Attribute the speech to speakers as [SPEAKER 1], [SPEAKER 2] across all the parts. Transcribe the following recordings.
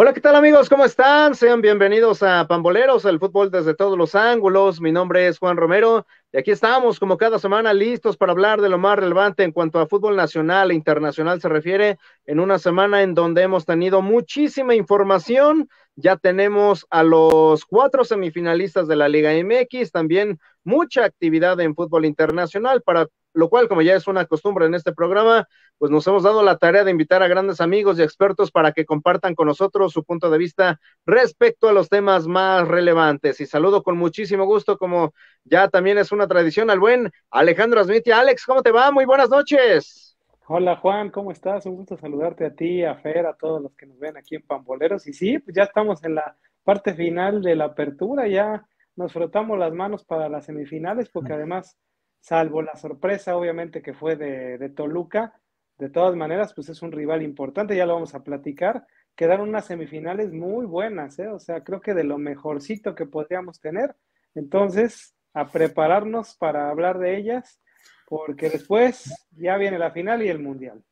[SPEAKER 1] Hola, ¿qué tal amigos? ¿Cómo están? Sean bienvenidos a Pamboleros, el fútbol desde todos los ángulos. Mi nombre es Juan Romero y aquí estamos, como cada semana, listos para hablar de lo más relevante en cuanto a fútbol nacional e internacional se refiere, en una semana en donde hemos tenido muchísima información. Ya tenemos a los cuatro semifinalistas de la Liga MX, también mucha actividad en fútbol internacional, para lo cual, como ya es una costumbre en este programa, pues nos hemos dado la tarea de invitar a grandes amigos y expertos para que compartan con nosotros su punto de vista respecto a los temas más relevantes. Y saludo con muchísimo gusto, como ya también es una tradición al buen Alejandro Asmitia. Alex, ¿cómo te va? Muy buenas noches.
[SPEAKER 2] Hola Juan,
[SPEAKER 1] ¿cómo estás? Un
[SPEAKER 2] gusto saludarte a ti, a Fer, a todos los que nos ven aquí en Pamboleros. Y sí, pues ya estamos en la parte final de la apertura, ya nos frotamos las manos para las semifinales, porque además, salvo la sorpresa obviamente que fue de, de Toluca, de todas maneras, pues es un rival importante, ya lo vamos a platicar. Quedaron unas semifinales muy buenas, ¿eh? o sea, creo que de lo mejorcito que podríamos tener. Entonces, a prepararnos para hablar de ellas,
[SPEAKER 1] porque después ya viene la final y el mundial.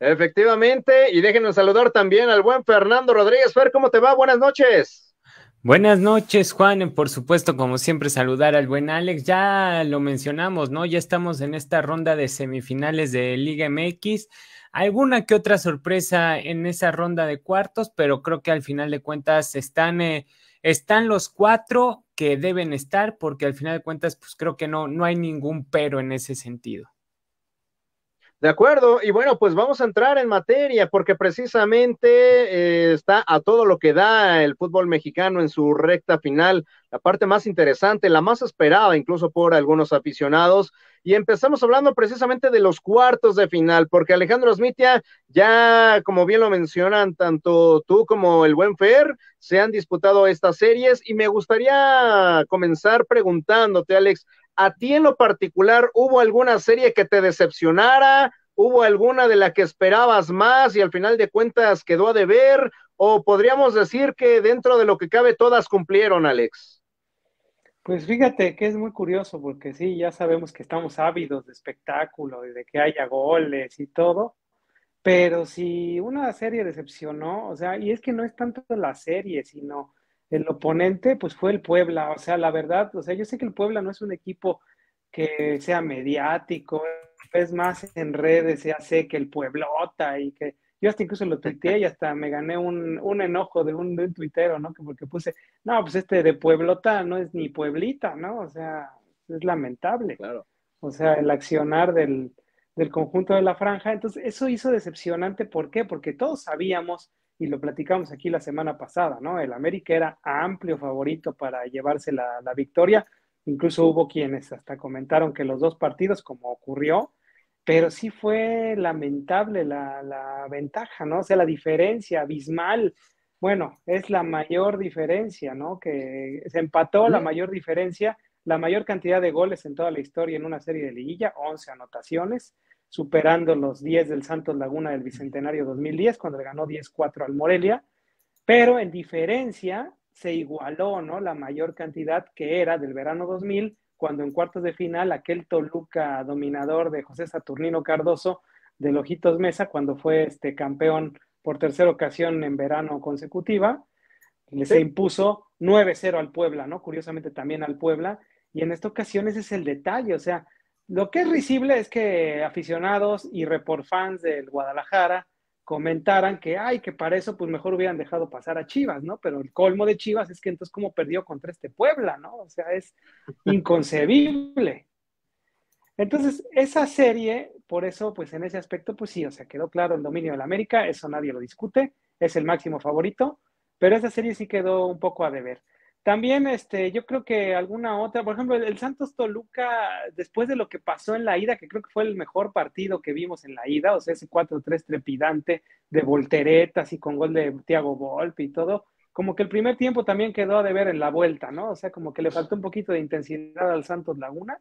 [SPEAKER 1] Efectivamente, y déjenos saludar también al buen Fernando Rodríguez. Fer, ¿cómo te va? Buenas noches.
[SPEAKER 3] Buenas noches, Juan. Por supuesto, como siempre, saludar al buen Alex. Ya lo mencionamos, ¿no? Ya estamos en esta ronda de semifinales de Liga MX. Alguna que otra sorpresa en esa ronda de cuartos, pero creo que al final de cuentas están, eh, están los cuatro que deben estar, porque al final de cuentas, pues creo que no, no hay ningún pero en ese sentido.
[SPEAKER 1] De acuerdo, y bueno, pues vamos a entrar en materia porque precisamente eh, está a todo lo que da el fútbol mexicano en su recta final, la parte más interesante, la más esperada incluso por algunos aficionados. Y empezamos hablando precisamente de los cuartos de final, porque Alejandro Smith ya como bien lo mencionan tanto tú como el buen Fer, se han disputado estas series y me gustaría comenzar preguntándote, Alex, ¿A ti en lo particular hubo alguna serie que te decepcionara? ¿Hubo alguna de la que esperabas más y al final de cuentas quedó a deber? ¿O podríamos decir que dentro de lo que cabe todas cumplieron, Alex?
[SPEAKER 2] Pues fíjate que es muy curioso porque sí, ya sabemos que estamos ávidos de espectáculo y de que haya goles y todo, pero si una serie decepcionó, o sea, y es que no es tanto la serie, sino el oponente pues fue el Puebla, o sea, la verdad, o sea, yo sé que el Puebla no es un equipo que sea mediático, es más en redes, ya sé que el Pueblota y que yo hasta incluso lo tuiteé y hasta me gané un, un enojo de un, de tuitero, ¿no? Que porque puse, no, pues este de Pueblota no es ni Pueblita, ¿no? O sea, es lamentable. Claro. O sea, el accionar del, del conjunto de la franja. Entonces, eso hizo decepcionante. ¿Por qué? Porque todos sabíamos y lo platicamos aquí la semana pasada, ¿no? El América era amplio favorito para llevarse la, la victoria. Incluso hubo quienes hasta comentaron que los dos partidos, como ocurrió, pero sí fue lamentable la, la, ventaja, ¿no? O sea, la diferencia abismal. Bueno, es la mayor diferencia, ¿no? Que se empató la mayor diferencia, la mayor cantidad de goles en toda la historia en una serie de liguilla, 11 anotaciones superando los 10 del Santos Laguna del Bicentenario 2010, cuando le ganó 10-4 al Morelia, pero en diferencia se igualó ¿no? la mayor cantidad que era del verano 2000, cuando en cuartos de final aquel Toluca dominador de José Saturnino Cardoso de Lojitos Mesa, cuando fue este campeón por tercera ocasión en verano consecutiva, se impuso 9-0 al Puebla, ¿no? Curiosamente también al Puebla, y en esta ocasión ese es el detalle, o sea, lo que es risible es que aficionados y report fans del Guadalajara comentaran que, ay, que para eso pues mejor hubieran dejado pasar a Chivas, ¿no? Pero el colmo de Chivas es que entonces cómo perdió contra este Puebla, ¿no? O sea, es inconcebible. Entonces, esa serie, por eso, pues en ese aspecto, pues sí, o sea, quedó claro el dominio de la América, eso nadie lo discute, es el máximo favorito, pero esa serie sí quedó un poco a deber. También, este, yo creo que alguna otra, por ejemplo, el, Santos Toluca, después de lo que pasó en la ida, que creo que fue el mejor partido que vimos en la ida, o sea, ese 4-3 trepidante de volteretas y con gol de Thiago Golpe y todo, como que el primer tiempo también quedó a deber en la vuelta, ¿no? O sea, como que le faltó un poquito de intensidad al Santos Laguna,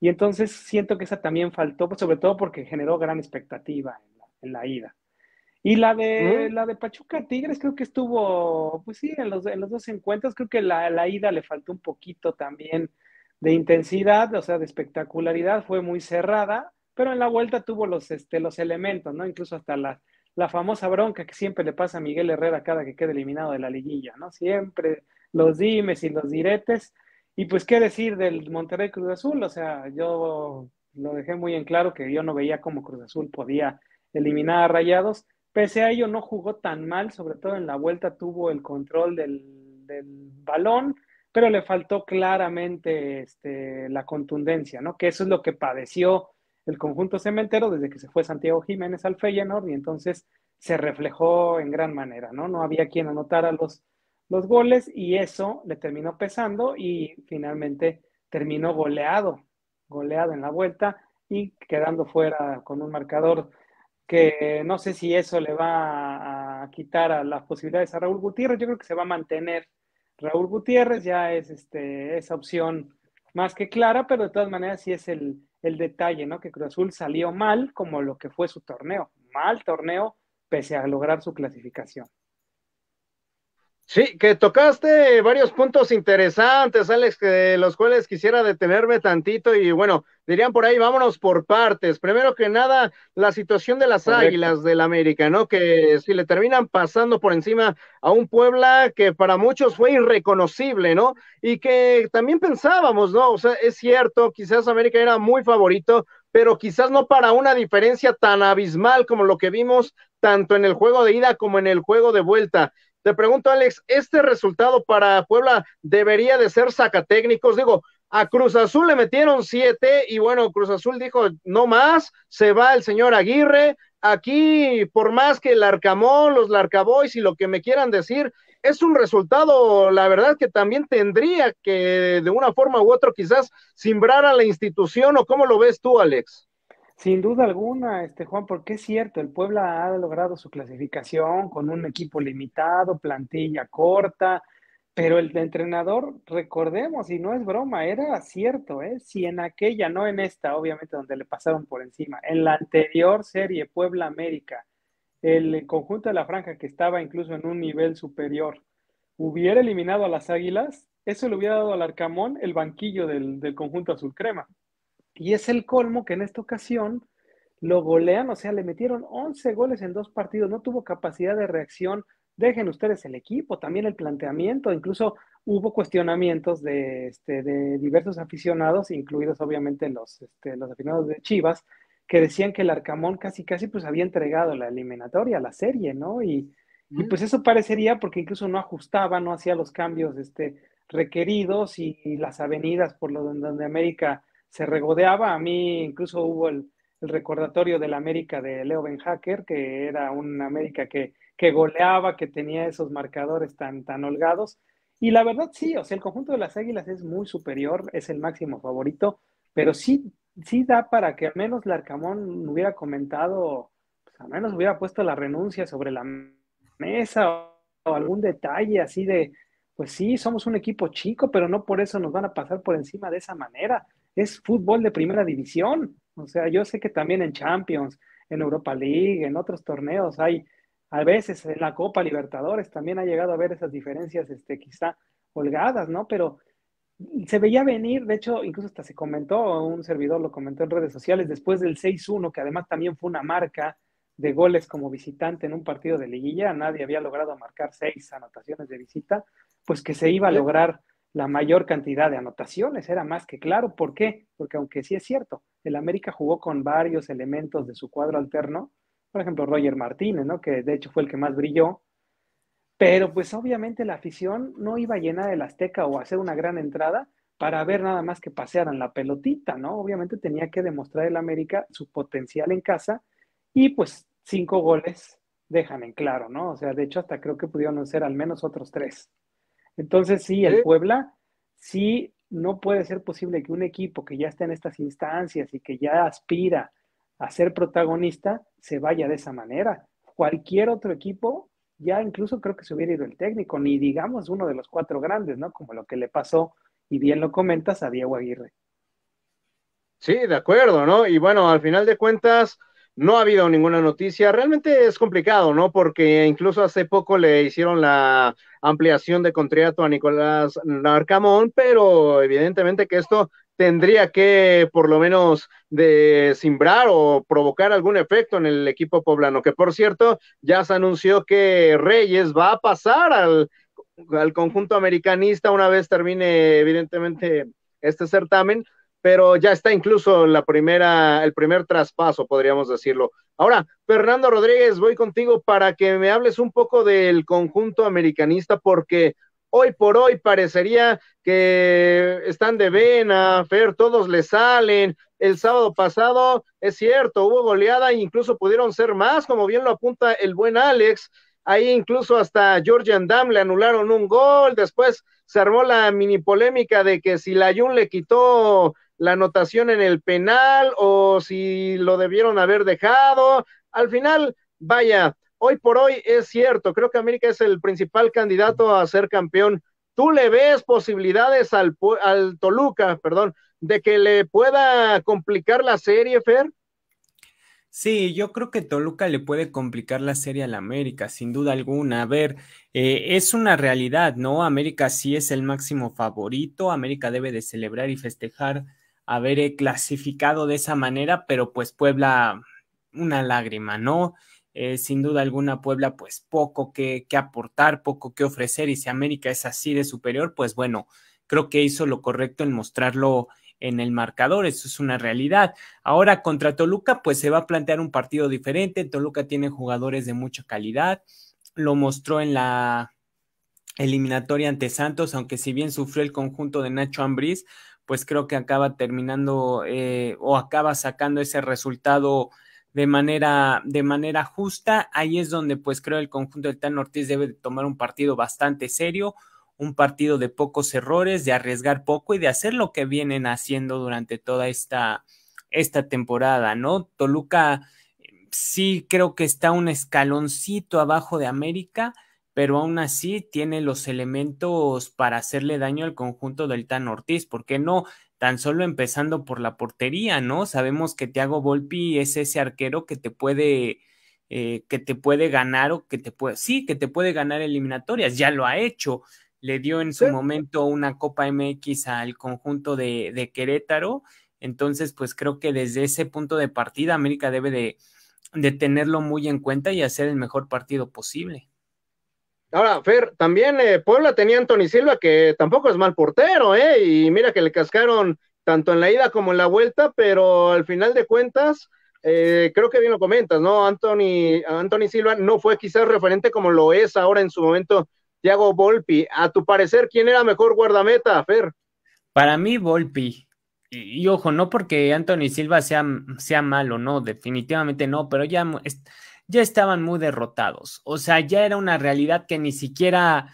[SPEAKER 2] y entonces siento que esa también faltó, pues, sobre todo porque generó gran expectativa en la ida. Y la de, mm. la de Pachuca Tigres creo que estuvo, pues sí, en los, dos encuentros creo que la, ida le faltó un poquito también de intensidad, o sea, de espectacularidad, fue muy cerrada, pero en la vuelta tuvo los, este, los elementos, ¿no? Incluso hasta la, la famosa bronca que siempre le pasa a Miguel Herrera cada que queda eliminado de la liguilla, ¿no? Siempre los dimes y los diretes. Y pues, ¿qué decir del Monterrey Cruz Azul? O sea, yo lo dejé muy en claro que yo no veía cómo Cruz Azul podía eliminar a Rayados. Pese a ello, no jugó tan mal, sobre todo en la vuelta tuvo el control del, balón, pero le faltó claramente este, la contundencia, ¿no? Que eso es lo que padeció el conjunto cementero desde que se fue Santiago Jiménez al Feyenoord y entonces se reflejó en gran manera, ¿no? No había quien anotara los goles y eso le terminó pesando y finalmente terminó goleado, goleado en la vuelta y quedando fuera con un marcador que no sé si eso le va a quitar a las posibilidades a Raúl Gutiérrez. Yo creo que se va a mantener Raúl Gutiérrez, ya es este, esa opción más que clara, pero de todas maneras sí es el, detalle, ¿no? Que Cruz Azul salió mal como lo que fue su torneo, mal torneo pese a lograr su clasificación.
[SPEAKER 1] Sí, que tocaste varios puntos interesantes, Alex, de los cuales quisiera detenerme tantito y bueno, dirían por ahí, vámonos por partes. Primero que nada, la situación de las Águilas del América, ¿no? Que si le terminan pasando por encima a un Puebla que para muchos fue irreconocible, ¿no? Y que también pensábamos, ¿no? O sea, es cierto, quizás América era muy favorito, pero quizás no para una diferencia tan abismal como lo que vimos tanto en el juego de ida como en el juego de vuelta. Te pregunto, Alex, ¿este resultado para Puebla debería de ser sacatécnicos? Digo, a Cruz Azul le metieron siete y bueno, Cruz Azul dijo, no más, se va el señor Aguirre. Aquí, por más que el Arcamón, los Larcaboys y lo que me quieran decir, es un resultado, la verdad, que también tendría que, de una forma u otra, quizás simbrar a la institución, o cómo lo ves tú, Alex.
[SPEAKER 2] Sin duda alguna, este Juan, porque es cierto, el Puebla ha logrado su clasificación con un equipo limitado, plantilla corta, pero el entrenador, recordemos, y no es broma, era cierto, ¿eh? si en aquella, no en esta, obviamente, donde le pasaron por encima, en la anterior serie, Puebla América, el conjunto de la franja que estaba incluso en un nivel superior, hubiera eliminado a las Águilas, eso le hubiera dado al Arcamón el banquillo del, del conjunto azul crema. Y es el colmo que en esta ocasión lo golean, o sea, le metieron 11 goles en dos partidos, no tuvo capacidad de reacción, dejen ustedes el equipo, también el planteamiento, incluso hubo cuestionamientos de, este, diversos aficionados, incluidos obviamente los, este, los aficionados de Chivas, que decían que el Arcamón casi casi pues había entregado la eliminatoria, la serie, ¿no? Y, pues eso parecería porque incluso no ajustaba, no hacía los cambios este, requeridos y, las avenidas por donde América se regodeaba. A mí incluso hubo el, el recordatorio de la América de Leo Benhacker, que era una América que, que goleaba, que tenía esos marcadores tan, tan holgados. Y la verdad sí, o sea, el conjunto de las Águilas es muy superior, es el máximo favorito, pero sí, sí da para que al menos Larcamón hubiera comentado, pues, al menos hubiera puesto la renuncia sobre la mesa o algún detalle así de, pues sí, somos un equipo chico, pero no por eso nos van a pasar por encima de esa manera. Es fútbol de primera división. O sea, yo sé que también en Champions, en Europa League, en otros torneos hay, a veces en la Copa Libertadores también ha llegado a haber esas diferencias, este, quizá holgadas, ¿no? Pero se veía venir, de hecho, incluso hasta se comentó, un servidor lo comentó en redes sociales, después del 6-1, que además también fue una marca de goles como visitante en un partido de liguilla, nadie había logrado marcar seis anotaciones de visita, pues que se iba a lograr la mayor cantidad de anotaciones, era más que claro. ¿Por qué? Porque aunque sí es cierto, el América jugó con varios elementos de su cuadro alterno, por ejemplo, Roger Martínez, ¿no? que de hecho fue el que más brilló, pero pues obviamente la afición no iba llena llenar Azteca o hacer una gran entrada para ver nada más que pasearan la pelotita, ¿no? Obviamente tenía que demostrar el América su potencial en casa y pues cinco goles dejan en claro, ¿no? O sea, de hecho hasta creo que pudieron ser al menos otros tres. Entonces, sí, el Puebla, sí, no puede ser posible que un equipo que ya está en estas instancias y que ya aspira a ser protagonista se vaya de esa manera. Cualquier otro equipo, ya incluso creo que se hubiera ido el técnico, ni digamos uno de los cuatro grandes, ¿no? Como lo que le pasó, y bien lo comentas, a Diego Aguirre.
[SPEAKER 1] Sí, de acuerdo, ¿no? Y bueno, al final de cuentas, no ha habido ninguna noticia. Realmente es complicado, ¿no? Porque incluso hace poco le hicieron la ampliación de contrato a Nicolás Narcamón, pero evidentemente que esto tendría que por lo menos de o provocar algún efecto en el equipo poblano, que por cierto ya se anunció que Reyes va a pasar al, al conjunto americanista una vez termine evidentemente este certamen, pero ya está incluso la primera, el primer traspaso, podríamos decirlo. Ahora, Fernando Rodríguez, voy contigo para que me hables un poco del conjunto americanista, porque hoy por hoy parecería que están de vena, Fer, todos le salen. El sábado pasado, es cierto, hubo goleada, incluso pudieron ser más, como bien lo apunta el buen Alex. Ahí incluso hasta Georgian Andam le anularon un gol, después se armó la mini polémica de que si la Jun le quitó la anotación en el penal o si lo debieron haber dejado. Al final, vaya, hoy por hoy es cierto, creo que América es el principal candidato a ser campeón. ¿Tú le ves posibilidades al, al Toluca, perdón, de que le pueda complicar la serie, Fer?
[SPEAKER 3] Sí, yo creo que Toluca le puede complicar la serie al América, sin duda alguna. A ver, eh, es una realidad, ¿no? América sí es el máximo favorito, América debe de celebrar y festejar haber clasificado de esa manera, pero pues Puebla, una lágrima, ¿no? Eh, sin duda alguna, Puebla, pues poco que, que aportar, poco que ofrecer, y si América es así de superior, pues bueno, creo que hizo lo correcto en mostrarlo en el marcador, eso es una realidad. Ahora contra Toluca, pues se va a plantear un partido diferente, Toluca tiene jugadores de mucha calidad, lo mostró en la eliminatoria ante Santos, aunque si bien sufrió el conjunto de Nacho Ambriz, pues creo que acaba terminando eh, o acaba sacando ese resultado de manera, de manera justa. Ahí es donde pues creo el conjunto del Tan Ortiz debe tomar un partido bastante serio, un partido de pocos errores, de arriesgar poco y de hacer lo que vienen haciendo durante toda esta, esta temporada, ¿no? Toluca eh, sí creo que está un escaloncito abajo de América pero aún así tiene los elementos para hacerle daño al conjunto del Tan Ortiz. ¿Por qué no? Tan solo empezando por la portería, ¿no? Sabemos que Thiago Volpi es ese arquero que te puede, eh, que te puede ganar o que te puede, sí, que te puede ganar eliminatorias, ya lo ha hecho. Le dio en su momento una Copa MX al conjunto de, Querétaro. Entonces, pues creo que desde ese punto de partida América debe de, de tenerlo muy en cuenta y hacer el mejor partido posible.
[SPEAKER 1] Ahora, Fer, también eh, Puebla tenía Anthony Silva, que tampoco es mal portero, ¿eh? Y mira que le cascaron tanto en la ida como en la vuelta, pero al final de cuentas, eh, creo que bien lo comentas, ¿no? Anthony, Anthony Silva no fue quizás referente como lo es ahora en su momento Thiago Volpi. A tu parecer, ¿quién era mejor guardameta, Fer?
[SPEAKER 3] Para mí, Volpi. Y, ojo, no porque Anthony Silva sea, sea malo, no, definitivamente no, pero ya ya estaban muy derrotados. O sea, ya era una realidad que ni siquiera...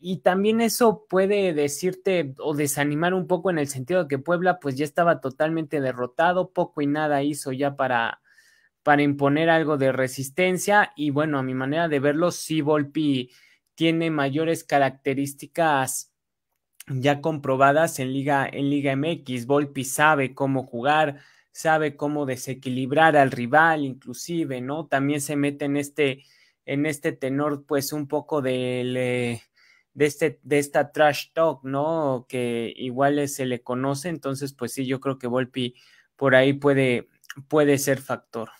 [SPEAKER 3] Y también eso puede decirte o desanimar un poco en el sentido de que Puebla pues ya estaba totalmente derrotado, poco y nada hizo ya para, para imponer algo de resistencia y bueno, a mi manera de verlo, sí Volpi tiene mayores características ya comprobadas en Liga, en Liga MX, Volpi sabe cómo jugar, sabe cómo desequilibrar al rival, inclusive, ¿no? También se mete en este, en este tenor, pues, un poco eh, de, este, de esta trash talk, ¿no? Que igual eh, se le conoce, entonces, pues sí, yo creo que Volpi por ahí puede, puede ser factor.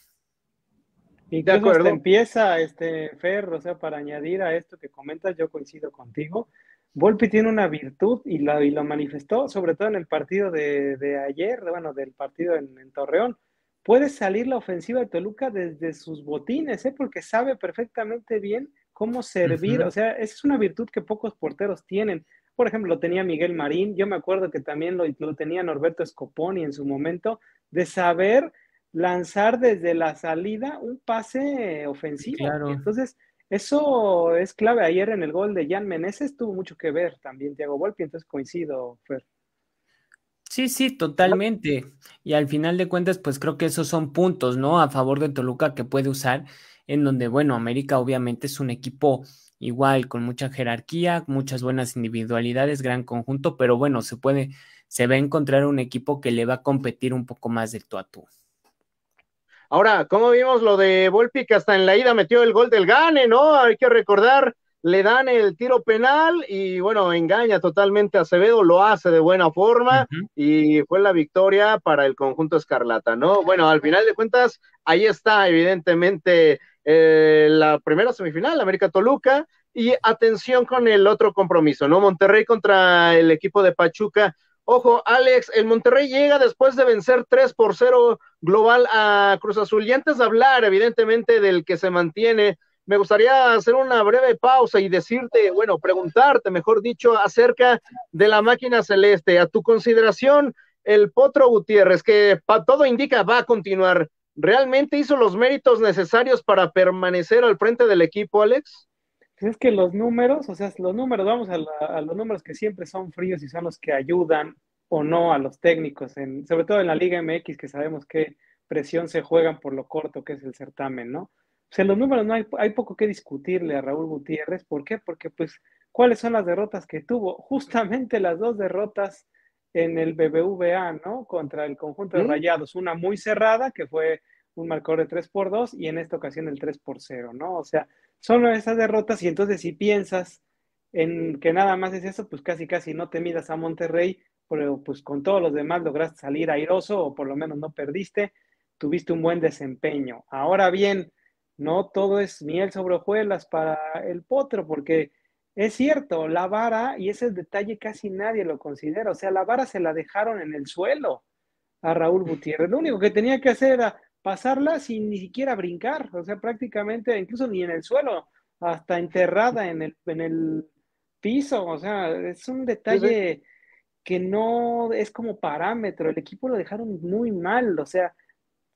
[SPEAKER 2] Y de acuerdo. empieza, este, Fer, o sea, para añadir a esto que comentas, yo coincido contigo. Volpi tiene una virtud y, lo manifestó, sobre todo en el partido de, ayer, bueno, del partido en, Torreón. Puede salir la ofensiva de Toluca desde sus botines, ¿eh? porque sabe perfectamente bien cómo servir. O sea, esa es una virtud que pocos porteros tienen. Por ejemplo, lo tenía Miguel Marín, yo me acuerdo que también lo, tenía Norberto Scoponi en su momento, de saber lanzar desde la salida un pase ofensivo. Claro. Entonces, eso es clave. Ayer en el gol de Jan Meneses tuvo mucho que ver también Thiago Volpi, entonces coincido, Fer.
[SPEAKER 3] Sí, sí, totalmente. Y al final de cuentas, pues creo que esos son puntos, ¿no? A favor de Toluca que puede usar, en donde, bueno, América obviamente es un equipo igual, con mucha jerarquía, muchas buenas individualidades, gran conjunto, pero bueno, se puede, se va a encontrar un equipo que le va a competir un poco más de tú a
[SPEAKER 1] Ahora, como vimos lo de Volpi que hasta en la ida metió el gol del Gane, ¿no? Hay que recordar, le dan el tiro penal y bueno, engaña totalmente a Acevedo, lo hace de buena forma y fue la victoria para el conjunto Escarlata, ¿no? Bueno, al final de cuentas, ahí está evidentemente eh, la primera semifinal, América Toluca, y atención con el otro compromiso, ¿no? Monterrey contra el equipo de Pachuca Ojo, Alex, el Monterrey llega después de vencer 3 por 0 global a Cruz Azul. Y antes de hablar, evidentemente, del que se mantiene, me gustaría hacer una breve pausa y decirte, bueno, preguntarte, mejor dicho, acerca de la máquina celeste. A tu consideración, el Potro Gutiérrez, que para todo indica va a continuar, ¿realmente hizo los méritos necesarios para permanecer al frente del equipo, Alex? es que los números, o sea, los números, vamos a,
[SPEAKER 2] a, los números que siempre son fríos y son los que ayudan o no a los técnicos, en, sobre todo en la Liga MX, que sabemos qué presión se juegan por lo corto que es el certamen, ¿no? O sea, los números no hay, hay poco que discutirle a Raúl Gutiérrez. ¿Por qué? Porque, pues, ¿cuáles son las derrotas que tuvo? Justamente las dos derrotas en el BBVA, ¿no? Contra el conjunto de Rayados. Una muy cerrada, que fue un marcador de 3 por 2 y en esta ocasión el 3 por 0, ¿no? O sea, solo esas derrotas y entonces si piensas en que nada más es eso, pues casi casi no te miras a Monterrey, pero pues con todos los demás lograste salir airoso o por lo menos no perdiste, tuviste un buen desempeño. Ahora bien, no todo es miel sobre hojuelas para el potro, porque es cierto, la vara, y ese detalle casi nadie lo considera, o sea, la vara se la dejaron en el suelo a Raúl Gutiérrez. Lo único que tenía que hacer era pasarla sin ni siquiera brincar, o sea, prácticamente incluso ni en el suelo, hasta enterrada en el, en el piso, o sea, es un detalle que no es como parámetro, el equipo lo dejaron muy mal, o sea,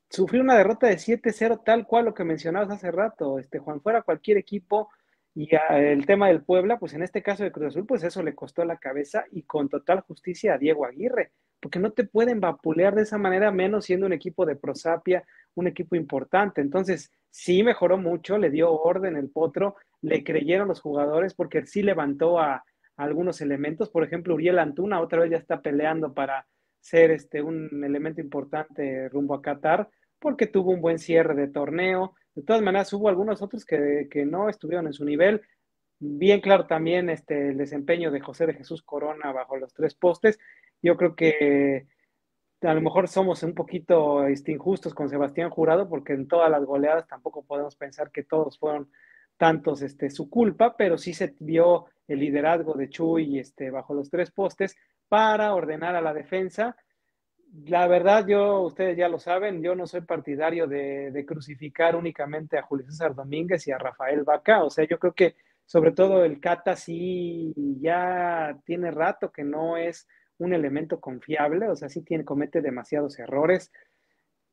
[SPEAKER 2] sufrió una derrota de 7-0 tal cual lo que mencionabas hace rato, este Juan fuera cualquier equipo y el tema del Puebla, pues en este caso de Cruz Azul, pues eso le costó la cabeza y con total justicia a Diego Aguirre, porque no te pueden vapulear de esa manera, menos siendo un equipo de prosapia, un equipo importante. Entonces, sí mejoró mucho, le dio orden el potro, le creyeron los jugadores porque sí levantó a, algunos elementos. Por ejemplo, Uriel Antuna otra vez ya está peleando para ser este, un elemento importante rumbo a Qatar porque tuvo un buen cierre de torneo. De todas maneras, hubo algunos otros que, que no estuvieron en su nivel. Bien claro también este, el desempeño de José de Jesús Corona bajo los tres postes. Yo creo que a lo mejor somos un poquito este, injustos con Sebastián Jurado, porque en todas las goleadas tampoco podemos pensar que todos fueron tantos este, su culpa, pero sí se vio el liderazgo de Chuy este, bajo los tres postes para ordenar a la defensa. La verdad, yo, ustedes ya lo saben, yo no soy partidario de, de crucificar únicamente a Julio César Domínguez y a Rafael Vaca. O sea, yo creo que sobre todo el Cata sí ya tiene rato que no es un elemento confiable, o sea, si tiene, comete demasiados errores.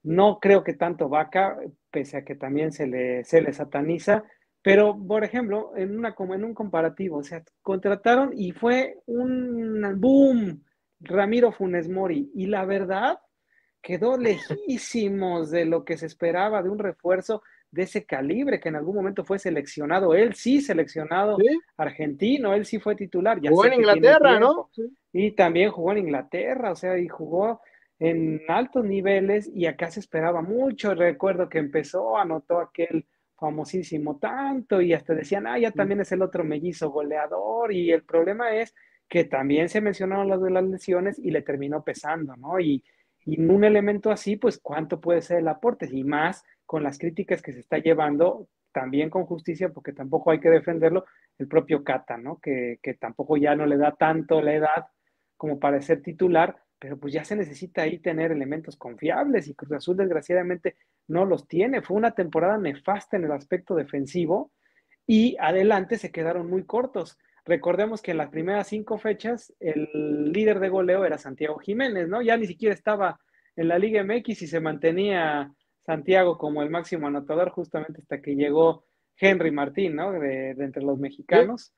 [SPEAKER 2] No creo que tanto Vaca, pese a que también se le, se le sataniza, pero por ejemplo, en, una, como en un comparativo, o sea, contrataron y fue un boom, Ramiro Funes Mori, y la verdad, quedó lejísimos de lo que se esperaba de un refuerzo de ese calibre que en algún momento fue seleccionado, él sí seleccionado argentino, él sí fue titular. Ya jugó en Inglaterra, ¿no? Y también jugó en Inglaterra, o sea, y jugó en altos niveles y acá se esperaba mucho. Recuerdo que empezó, anotó aquel famosísimo tanto y hasta decían, ah, ya también es el otro mellizo goleador y el problema es que también se mencionaron las de las lesiones y le terminó pesando, ¿no? Y, y en un elemento así, pues, ¿cuánto puede ser el aporte? Y más con las críticas que se está llevando, también con justicia, porque tampoco hay que defenderlo, el propio Cata, ¿no? Que, que tampoco ya no le da tanto la edad como para ser titular, pero pues ya se necesita ahí tener elementos confiables y Cruz Azul desgraciadamente no los tiene. Fue una temporada nefasta en el aspecto defensivo y adelante se quedaron muy cortos. Recordemos que en las primeras cinco fechas el líder de goleo era Santiago Jiménez, ¿no? Ya ni siquiera estaba en la Liga MX y se mantenía Santiago como el máximo anotador justamente hasta que llegó Henry Martín, ¿no? De, entre los mexicanos.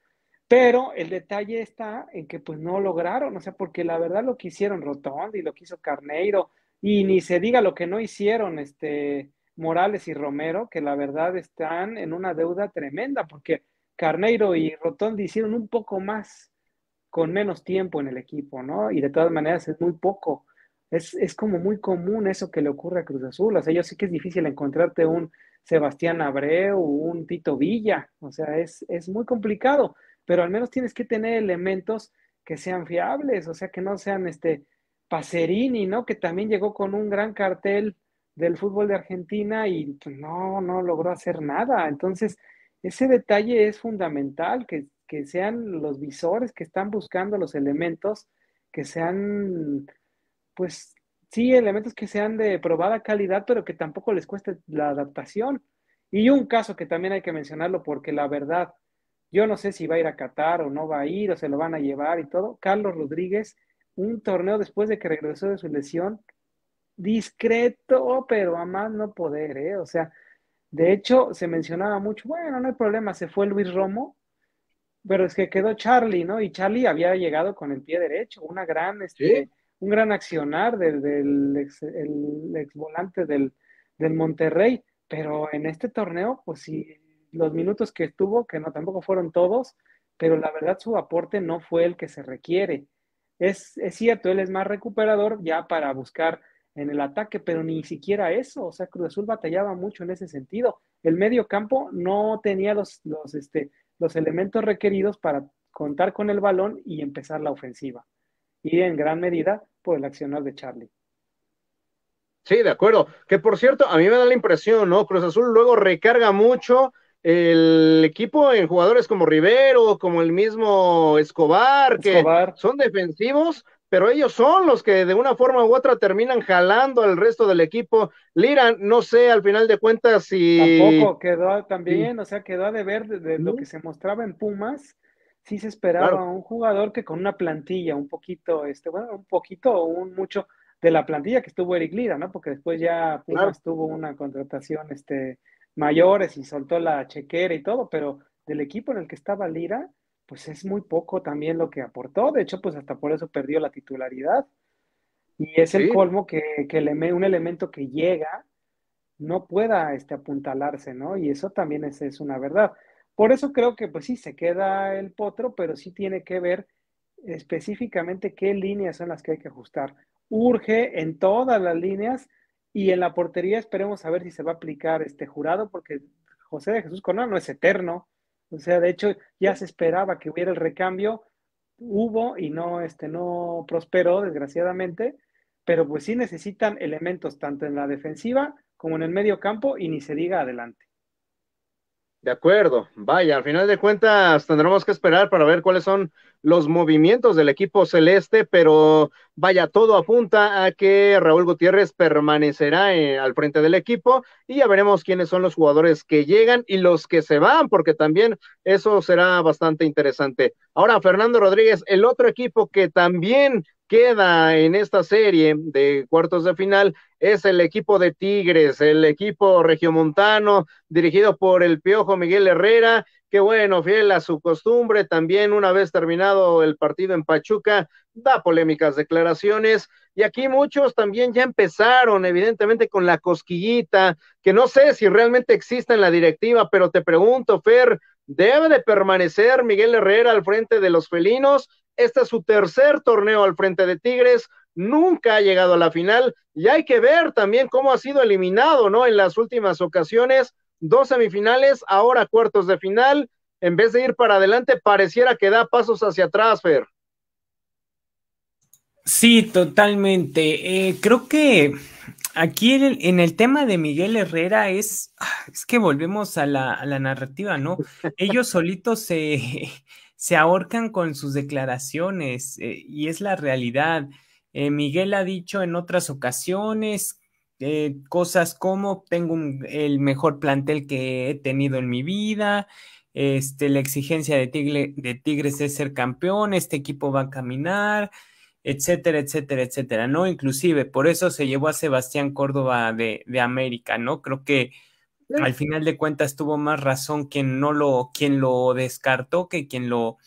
[SPEAKER 2] Pero el detalle está en que pues no lograron, o sea, porque la verdad lo que hicieron Rotondi, lo que hizo Carneiro, y ni se diga lo que no hicieron este Morales y Romero, que la verdad están en una deuda tremenda, porque Carneiro y Rotondi hicieron un poco más con menos tiempo en el equipo, ¿no? Y de todas maneras es muy poco es, como muy común eso que le ocurre a Cruz Azul. O sea, yo sé que es difícil encontrarte un Sebastián Abreu, un Tito Villa. O sea, es, es muy complicado, pero al menos tienes que tener elementos que sean fiables, o sea, que no sean este Pacerini, ¿no? Que también llegó con un gran cartel del fútbol de Argentina y pues, no, no logró hacer nada. Entonces, ese detalle es fundamental, que sean los visores que están buscando los elementos, que sean pues sí, elementos que sean de probada calidad, pero que tampoco les cueste la adaptación. Y un caso que también hay que mencionarlo porque la verdad, yo no sé si va a ir a Qatar o no va a ir o se lo van a llevar y todo. Carlos Rodríguez, un torneo después de que regresó de su lesión, discreto, pero a más no poder, ¿eh? O sea, de hecho, se mencionaba mucho, bueno, no hay problema, se fue Luis Romo, pero es que quedó Charlie, ¿no? Y Charlie había llegado con el pie derecho, una gran, este, un gran accionar del, del ex, volante del, Monterrey, pero en este torneo, pues sí, los minutos que estuvo, que no tampoco fueron todos,
[SPEAKER 1] pero la verdad
[SPEAKER 2] su aporte no fue el que se requiere. Es, cierto, él es más recuperador ya para buscar en el ataque, pero ni siquiera eso, o sea, Cruz Azul batallaba mucho en ese sentido. El medio campo no tenía los, este, los elementos requeridos para contar con el balón y empezar la ofensiva. Y en gran medida por el accional de Charlie.
[SPEAKER 1] Sí, de acuerdo. Que por cierto, a mí me da la impresión, ¿no? Cruz Azul luego recarga mucho el equipo en jugadores como Rivero, como el mismo Escobar, que son defensivos, pero ellos son los que de una forma u otra terminan jalando al resto del equipo. Lira, no sé al final de cuentas si... Tampoco quedó también, o
[SPEAKER 2] sea, quedó a deber de, lo que se mostraba en Pumas sí se esperaba un jugador que con una plantilla un poquito, este, bueno, un poquito o un mucho de la plantilla que estuvo Eric Lira, ¿no? Porque después ya Pumas tuvo una contratación este, mayores y soltó la chequera y todo, pero del equipo en el que estaba Lira, pues es muy poco también lo que aportó. De hecho, pues hasta por eso perdió la titularidad. Y es el colmo que, que un elemento que llega no pueda este, apuntalarse, ¿no? Y eso también es, es una verdad. Por eso creo que pues sí, se queda el potro, pero sí tiene que ver específicamente qué líneas son las que hay que ajustar. Urge en todas las líneas y en la portería esperemos a ver si se va a aplicar este jurado, porque José de Jesús Corona no es eterno. O sea, de hecho, ya se esperaba que hubiera el recambio, hubo y no, este, no prosperó, desgraciadamente, pero pues sí necesitan elementos tanto en la defensiva como en el medio campo y ni se diga adelante.
[SPEAKER 1] De acuerdo, vaya, al final de cuentas tendremos que esperar para ver cuáles son los movimientos del equipo celeste, pero vaya, todo apunta a que Raúl Gutiérrez permanecerá eh, al frente del equipo y ya veremos quiénes son los jugadores que llegan y los que se van, porque también eso será bastante interesante. Ahora, Fernando Rodríguez, el otro equipo que también queda en esta serie de cuartos de final es el equipo de Tigres, el equipo regiomontano dirigido por el Piojo Miguel Herrera, Qué bueno, fiel a su costumbre, también una vez terminado el partido en Pachuca, da polémicas declaraciones y aquí muchos también ya empezaron evidentemente con la cosquillita, que no sé si realmente existe en la directiva, pero te pregunto, Fer, ¿debe de permanecer Miguel Herrera al frente de los felinos? Este es su tercer torneo al frente de Tigres, nunca ha llegado a la final y hay que ver también cómo ha sido eliminado, ¿no? En las últimas ocasiones dos semifinales, ahora cuartos de final, en vez de ir para adelante, pareciera que da pasos hacia atrás, Fer.
[SPEAKER 3] Sí, totalmente. Eh, creo que aquí en el, tema de Miguel Herrera es, ah, es que volvemos a la, narrativa, ¿no? Ellos solitos se, se, ahorcan con sus declaraciones eh, y es la realidad. Eh, Miguel ha dicho en otras ocasiones eh, cosas como tengo el mejor plantel que he tenido en mi vida, este, la exigencia de, tigre, de Tigres es ser campeón, este equipo va a caminar, etcétera, etcétera, etcétera, ¿no? Inclusive por eso se llevó a Sebastián Córdoba de, de América, ¿no? Creo que al final de cuentas tuvo más razón quien no lo, quien lo descartó que quien lo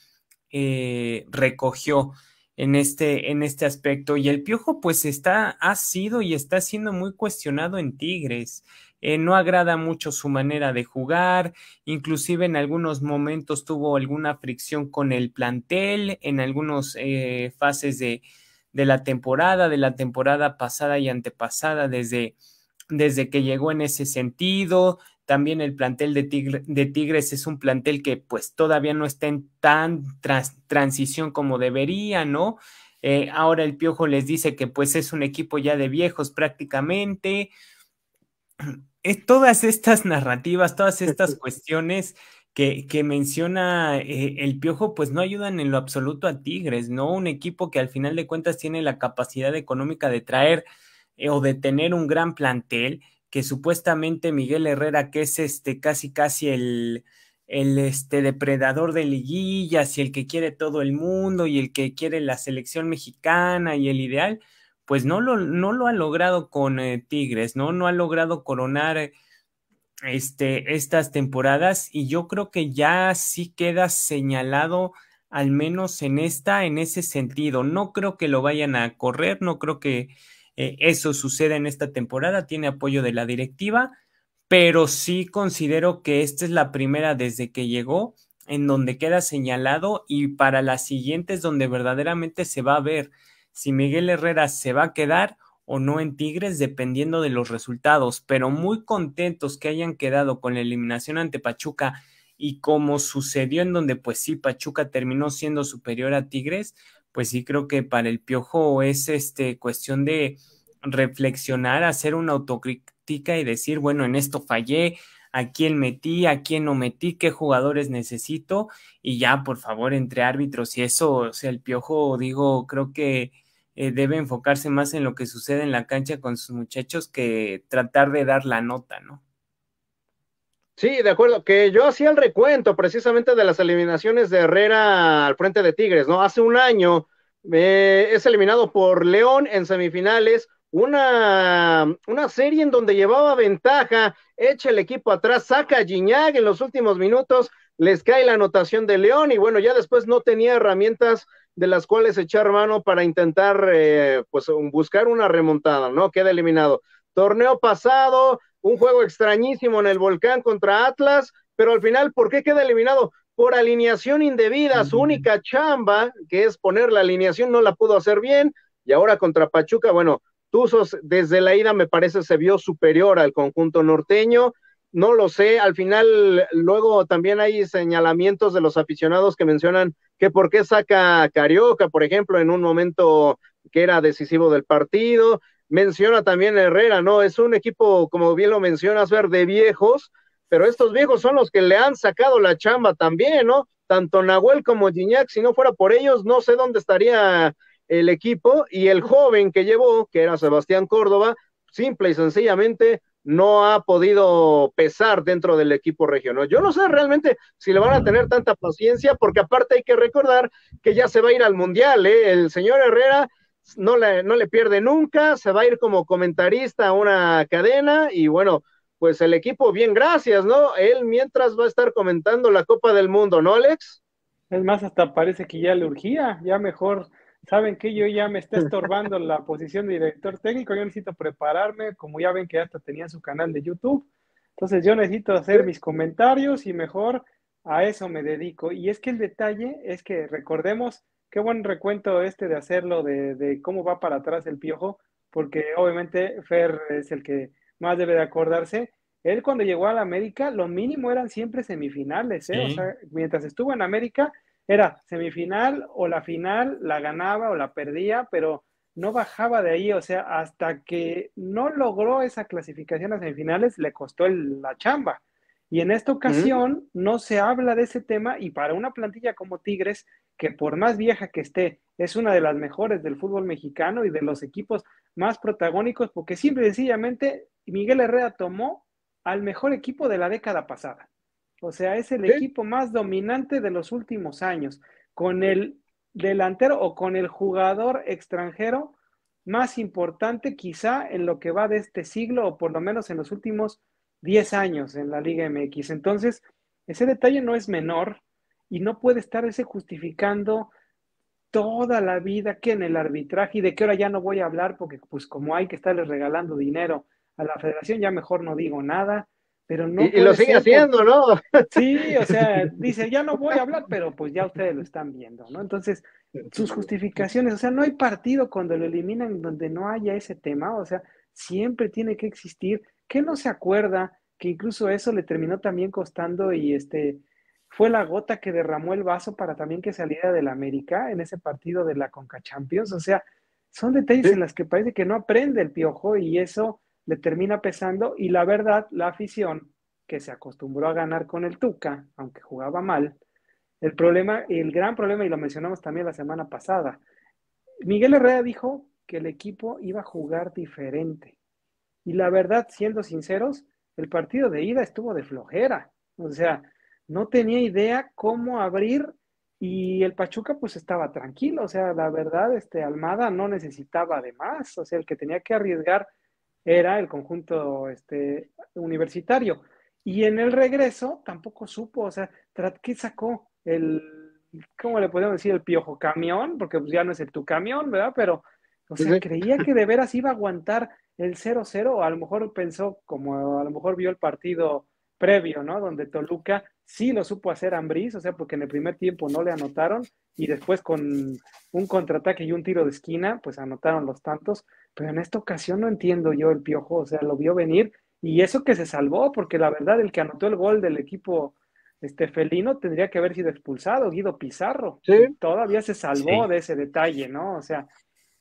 [SPEAKER 3] eh, recogió en este, en este aspecto. Y el Piojo, pues está, ha sido y está siendo muy cuestionado en Tigres. Eh, no agrada mucho su manera de jugar, inclusive en algunos momentos tuvo alguna fricción con el plantel, en algunas eh, fases de, de, la temporada, de la temporada pasada y antepasada, desde, desde que llegó en ese sentido, también el plantel de, de Tigres es un plantel que pues todavía no está en tan transición como debería, ¿no? Eh, ahora el Piojo les dice que pues es un equipo ya de viejos prácticamente. Eh, todas estas narrativas, todas estas cuestiones que, que, menciona eh, el Piojo, pues no ayudan en lo absoluto a Tigres, ¿no? Un equipo que al final de cuentas tiene la capacidad económica de traer o de tener un gran plantel que supuestamente Miguel Herrera, que es este casi casi el, el este depredador de liguillas y el que quiere todo el mundo y el que quiere la selección mexicana y el ideal, pues no lo, no lo ha logrado con eh, Tigres, ¿no? No ha logrado coronar este, estas temporadas y yo creo que ya sí queda señalado al menos en esta, en ese sentido. No creo que lo vayan a correr, no creo que eh, eso sucede en esta temporada, tiene apoyo de la directiva, pero sí considero que esta es la primera desde que llegó en donde queda señalado y para las siguientes donde verdaderamente se va a ver si Miguel Herrera se va a quedar o no en Tigres dependiendo de los resultados, pero muy contentos que hayan quedado con la eliminación ante Pachuca y como sucedió en donde pues sí Pachuca terminó siendo superior a Tigres, pues sí creo que para el piojo es este cuestión de reflexionar, hacer una autocrítica y decir, bueno, en esto fallé, a quién metí, a quién no metí, qué jugadores necesito y ya, por favor, entre árbitros y eso, o sea, el piojo, digo, creo que eh, debe enfocarse más en lo que sucede en la cancha con sus muchachos que tratar de dar la nota, ¿no?
[SPEAKER 1] Sí, de acuerdo, que yo hacía el recuento precisamente de las eliminaciones de Herrera al frente de Tigres, ¿no? Hace un año eh, es eliminado por León en semifinales, una, una serie en donde llevaba ventaja, echa el equipo atrás, saca a Gignac en los últimos minutos, les cae la anotación de León y bueno, ya después no tenía herramientas de las cuales echar mano para intentar, eh, pues, buscar una remontada, ¿no? Queda eliminado. Torneo pasado, un juego extrañísimo en el volcán contra Atlas, pero al final, ¿por qué queda eliminado? Por alineación indebida, su única chamba, que es poner la alineación, no la pudo hacer bien, y ahora contra Pachuca, bueno, Tuzos desde la ida me parece se vio superior al conjunto norteño, no lo sé, al final luego también hay señalamientos de los aficionados que mencionan que por qué saca Carioca, por ejemplo, en un momento que era decisivo del partido, menciona también Herrera, ¿no? Es un equipo, como bien lo mencionas, ver de viejos, pero estos viejos son los que le han sacado la chamba también, ¿no? Tanto Nahuel como Gignac, si no fuera por ellos, no sé dónde estaría el equipo y el joven que llevó, que era Sebastián Córdoba, simple y sencillamente no ha podido pesar dentro del equipo regional. Yo no sé realmente si le van a tener tanta paciencia, porque aparte hay que recordar que ya se va a ir al Mundial, ¿eh? El señor Herrera no le, no le pierde nunca, se va a ir como comentarista a una cadena y bueno, pues el equipo, bien, gracias, ¿no? Él mientras va a estar comentando la Copa del Mundo, ¿no, Alex? Es más, hasta parece que ya le urgía,
[SPEAKER 2] ya mejor, ¿saben que Yo ya me está estorbando la posición de director técnico, yo necesito prepararme, como ya ven que hasta tenía su canal de YouTube, entonces yo necesito hacer mis comentarios y mejor a eso me dedico. Y es que el detalle es que recordemos qué buen recuento este de hacerlo, de, cómo va para atrás el piojo, porque obviamente Fer es el que más debe de acordarse. Él cuando llegó a la América, lo mínimo eran siempre semifinales, ¿eh? O sea, mientras estuvo en América, era semifinal o la final, la ganaba o la perdía, pero no bajaba de ahí, o sea, hasta que no logró esa clasificación a semifinales, le costó la chamba. Y en esta ocasión no se habla de ese tema y para una plantilla como Tigres, que por más vieja que esté, es una de las mejores del fútbol mexicano y de los equipos más protagónicos, porque simple y sencillamente Miguel Herrera tomó al mejor equipo de la década pasada. O sea, es el equipo más dominante de los últimos años, con el delantero o con el jugador extranjero más importante quizá en lo que va de este siglo o por lo menos en los últimos 10 años en la Liga MX. Entonces, ese detalle no es menor, y no puede estarse justificando toda la vida que en el arbitraje y de qué hora ya no voy a hablar porque pues como hay que estarles regalando dinero
[SPEAKER 1] a la federación
[SPEAKER 2] ya mejor no digo nada, pero no. Y, lo sigue haciendo, ¿no? Sí, o sea, dice, ya no voy a hablar, pero pues ya ustedes lo están viendo, ¿no? Entonces, sus justificaciones, o sea, no hay partido cuando lo eliminan donde no haya ese tema, o sea, siempre tiene que existir, que no se acuerda que incluso eso le terminó también costando y este fue la gota que derramó el vaso para también que saliera del América en ese partido de la Conca Champions. O sea, son detalles en las que parece que no aprende el piojo y eso le termina pesando. Y la verdad, la afición que se acostumbró a ganar con el Tuca, aunque jugaba mal, el problema, el gran problema, y lo mencionamos también la semana pasada, Miguel Herrera dijo que el equipo iba a jugar diferente. Y la verdad, siendo sinceros, el partido de ida estuvo de flojera. O sea, no tenía idea cómo abrir y el Pachuca pues estaba tranquilo, o sea, la verdad, este Almada no necesitaba de más, o sea, el que tenía que arriesgar era el conjunto este, universitario. Y en el regreso tampoco supo, o sea, ¿qué sacó? El, ¿Cómo le podemos decir? El piojo camión, porque pues ya no es el tu camión, ¿verdad? Pero, o sea, creía que de veras iba a aguantar el 0-0, a lo mejor pensó, como a lo mejor vio el partido previo, ¿no? Donde Toluca sí lo supo hacer Ambriz, o sea, porque en el primer tiempo no le anotaron y después con un contraataque y un tiro de esquina, pues anotaron los tantos, pero en esta ocasión no entiendo yo el piojo, o sea, lo vio venir y eso que se salvó, porque la verdad el que anotó el gol del equipo este felino tendría que haber sido expulsado, Guido Pizarro. Todavía se salvó de ese detalle, ¿no? O sea,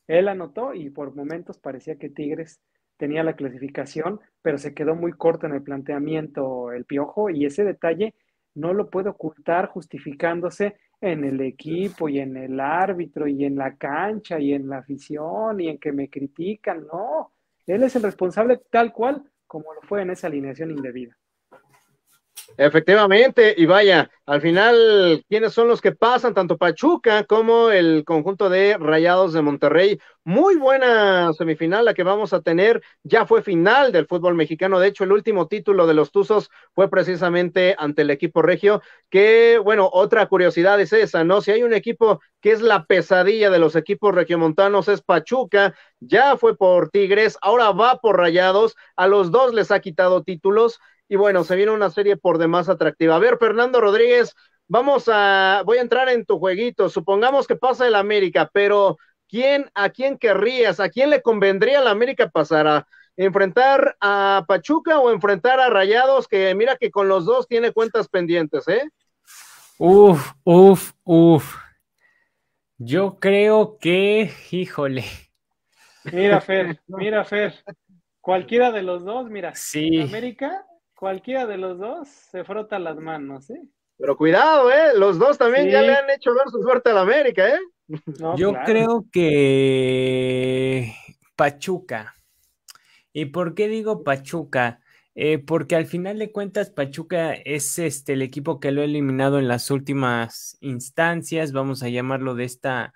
[SPEAKER 2] él anotó y por momentos parecía que Tigres tenía la clasificación, pero se quedó muy corto en el planteamiento el Piojo y ese detalle no lo puedo ocultar justificándose en el equipo y en el árbitro y en la cancha y en la afición y en que me critican, no, él es el responsable tal cual como lo fue en esa alineación indebida.
[SPEAKER 1] Efectivamente, y vaya, al final, ¿quiénes son los que pasan? Tanto Pachuca como el conjunto de Rayados de Monterrey. Muy buena semifinal la que vamos a tener. Ya fue final del fútbol mexicano. De hecho, el último título de los Tuzos fue precisamente ante el equipo regio. Que, bueno, otra curiosidad es esa, ¿no? Si hay un equipo que es la pesadilla de los equipos regiomontanos, es Pachuca. Ya fue por Tigres, ahora va por Rayados. A los dos les ha quitado títulos y bueno, se viene una serie por demás atractiva. A ver, Fernando Rodríguez, vamos a, voy a entrar en tu jueguito. Supongamos que pasa el América, pero ¿quién, a quién querrías, a quién le convendría el América pasar a enfrentar a Pachuca o enfrentar a Rayados? Que mira que con los dos tiene cuentas pendientes, ¿eh?
[SPEAKER 2] Uf, uf, uf.
[SPEAKER 3] Yo creo que, híjole.
[SPEAKER 1] Mira, Fer, mira, Fer.
[SPEAKER 2] Cualquiera de los dos, mira. Sí. América cualquiera de los dos se frota las
[SPEAKER 1] manos, ¿eh? Pero cuidado, ¿eh? Los dos también ya le han hecho ver su suerte a la América, ¿eh?
[SPEAKER 3] Yo creo que Pachuca. ¿Y por qué digo Pachuca? Eh, porque al final de cuentas Pachuca es este el equipo que lo ha eliminado en las últimas instancias, vamos a llamarlo de esta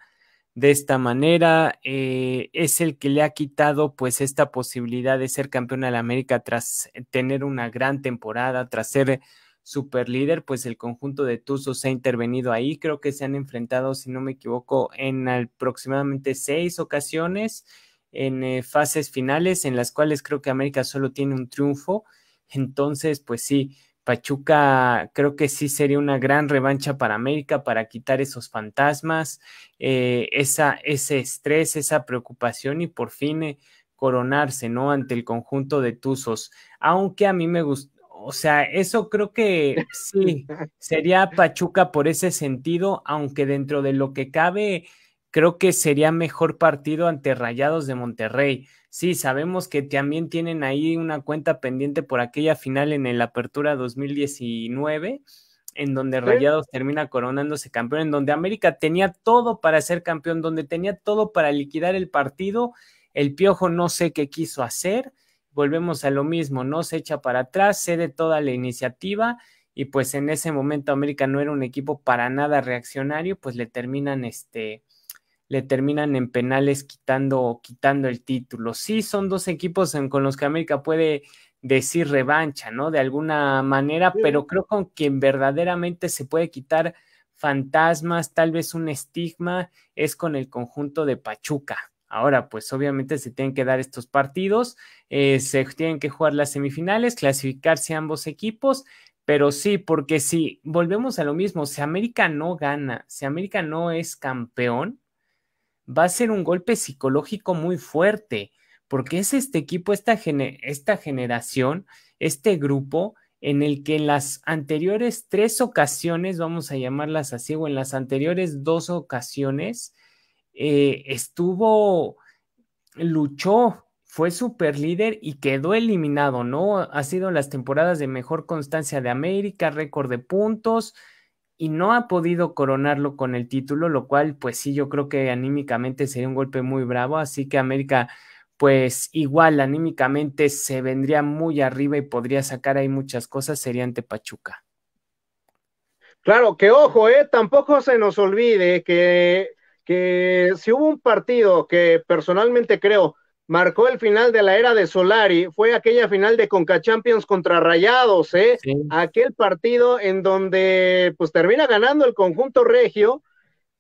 [SPEAKER 3] de esta manera. Eh, es el que le ha quitado pues esta posibilidad de ser campeón de la América tras tener una gran temporada, tras ser super líder, pues el conjunto de Tuzos ha intervenido ahí. Creo que se han enfrentado, si no me equivoco, en aproximadamente seis ocasiones en eh, fases finales, en las cuales creo que América solo tiene un triunfo. Entonces, pues sí, Pachuca creo que sí sería una gran revancha para América para quitar esos fantasmas, eh, esa, ese estrés, esa preocupación y por fin eh, coronarse, ¿no? Ante el conjunto de Tuzos. Aunque a mí me gusta, o sea, eso creo que sí, sería Pachuca por ese sentido, aunque dentro de lo que cabe, creo que sería mejor partido ante Rayados de Monterrey. Sí, sabemos que también tienen ahí una cuenta pendiente por aquella final en el Apertura 2019, en donde Rayados termina coronándose campeón, en donde América tenía todo para ser campeón, donde tenía todo para liquidar el partido. El Piojo no sé qué quiso hacer. Volvemos a lo mismo, no se echa para atrás, cede toda la iniciativa y pues en ese momento América no era un equipo para nada reaccionario, pues le terminan este le terminan en penales quitando, quitando el título. Sí, son dos equipos con los que América puede decir revancha, ¿no? De alguna manera, pero creo con quien verdaderamente se puede quitar fantasmas, tal vez un estigma, es con el conjunto de Pachuca. Ahora, pues obviamente se tienen que dar estos partidos, eh, se tienen que jugar las semifinales, clasificarse ambos equipos, pero sí, porque si volvemos a lo mismo, si América no gana, si América no es campeón, va a ser un golpe psicológico muy fuerte, porque es este equipo, esta, esta generación, este grupo en el que en las anteriores tres ocasiones, vamos a llamarlas así, o en las anteriores dos ocasiones, eh, estuvo, luchó, fue super líder y quedó eliminado, ¿no? Ha sido las temporadas de mejor constancia de América, récord de puntos, y no ha podido coronarlo con el título, lo cual pues sí, yo creo que anímicamente sería un golpe muy bravo, así que América pues igual anímicamente se vendría muy arriba y podría sacar ahí muchas cosas, sería ante Pachuca.
[SPEAKER 1] Claro, que ojo, eh, tampoco se nos olvide que, que si hubo un partido que personalmente creo marcó el final de la era de Solari fue aquella final de Conca Champions contra Rayados, ¿eh? Aquel partido en donde pues termina ganando el conjunto regio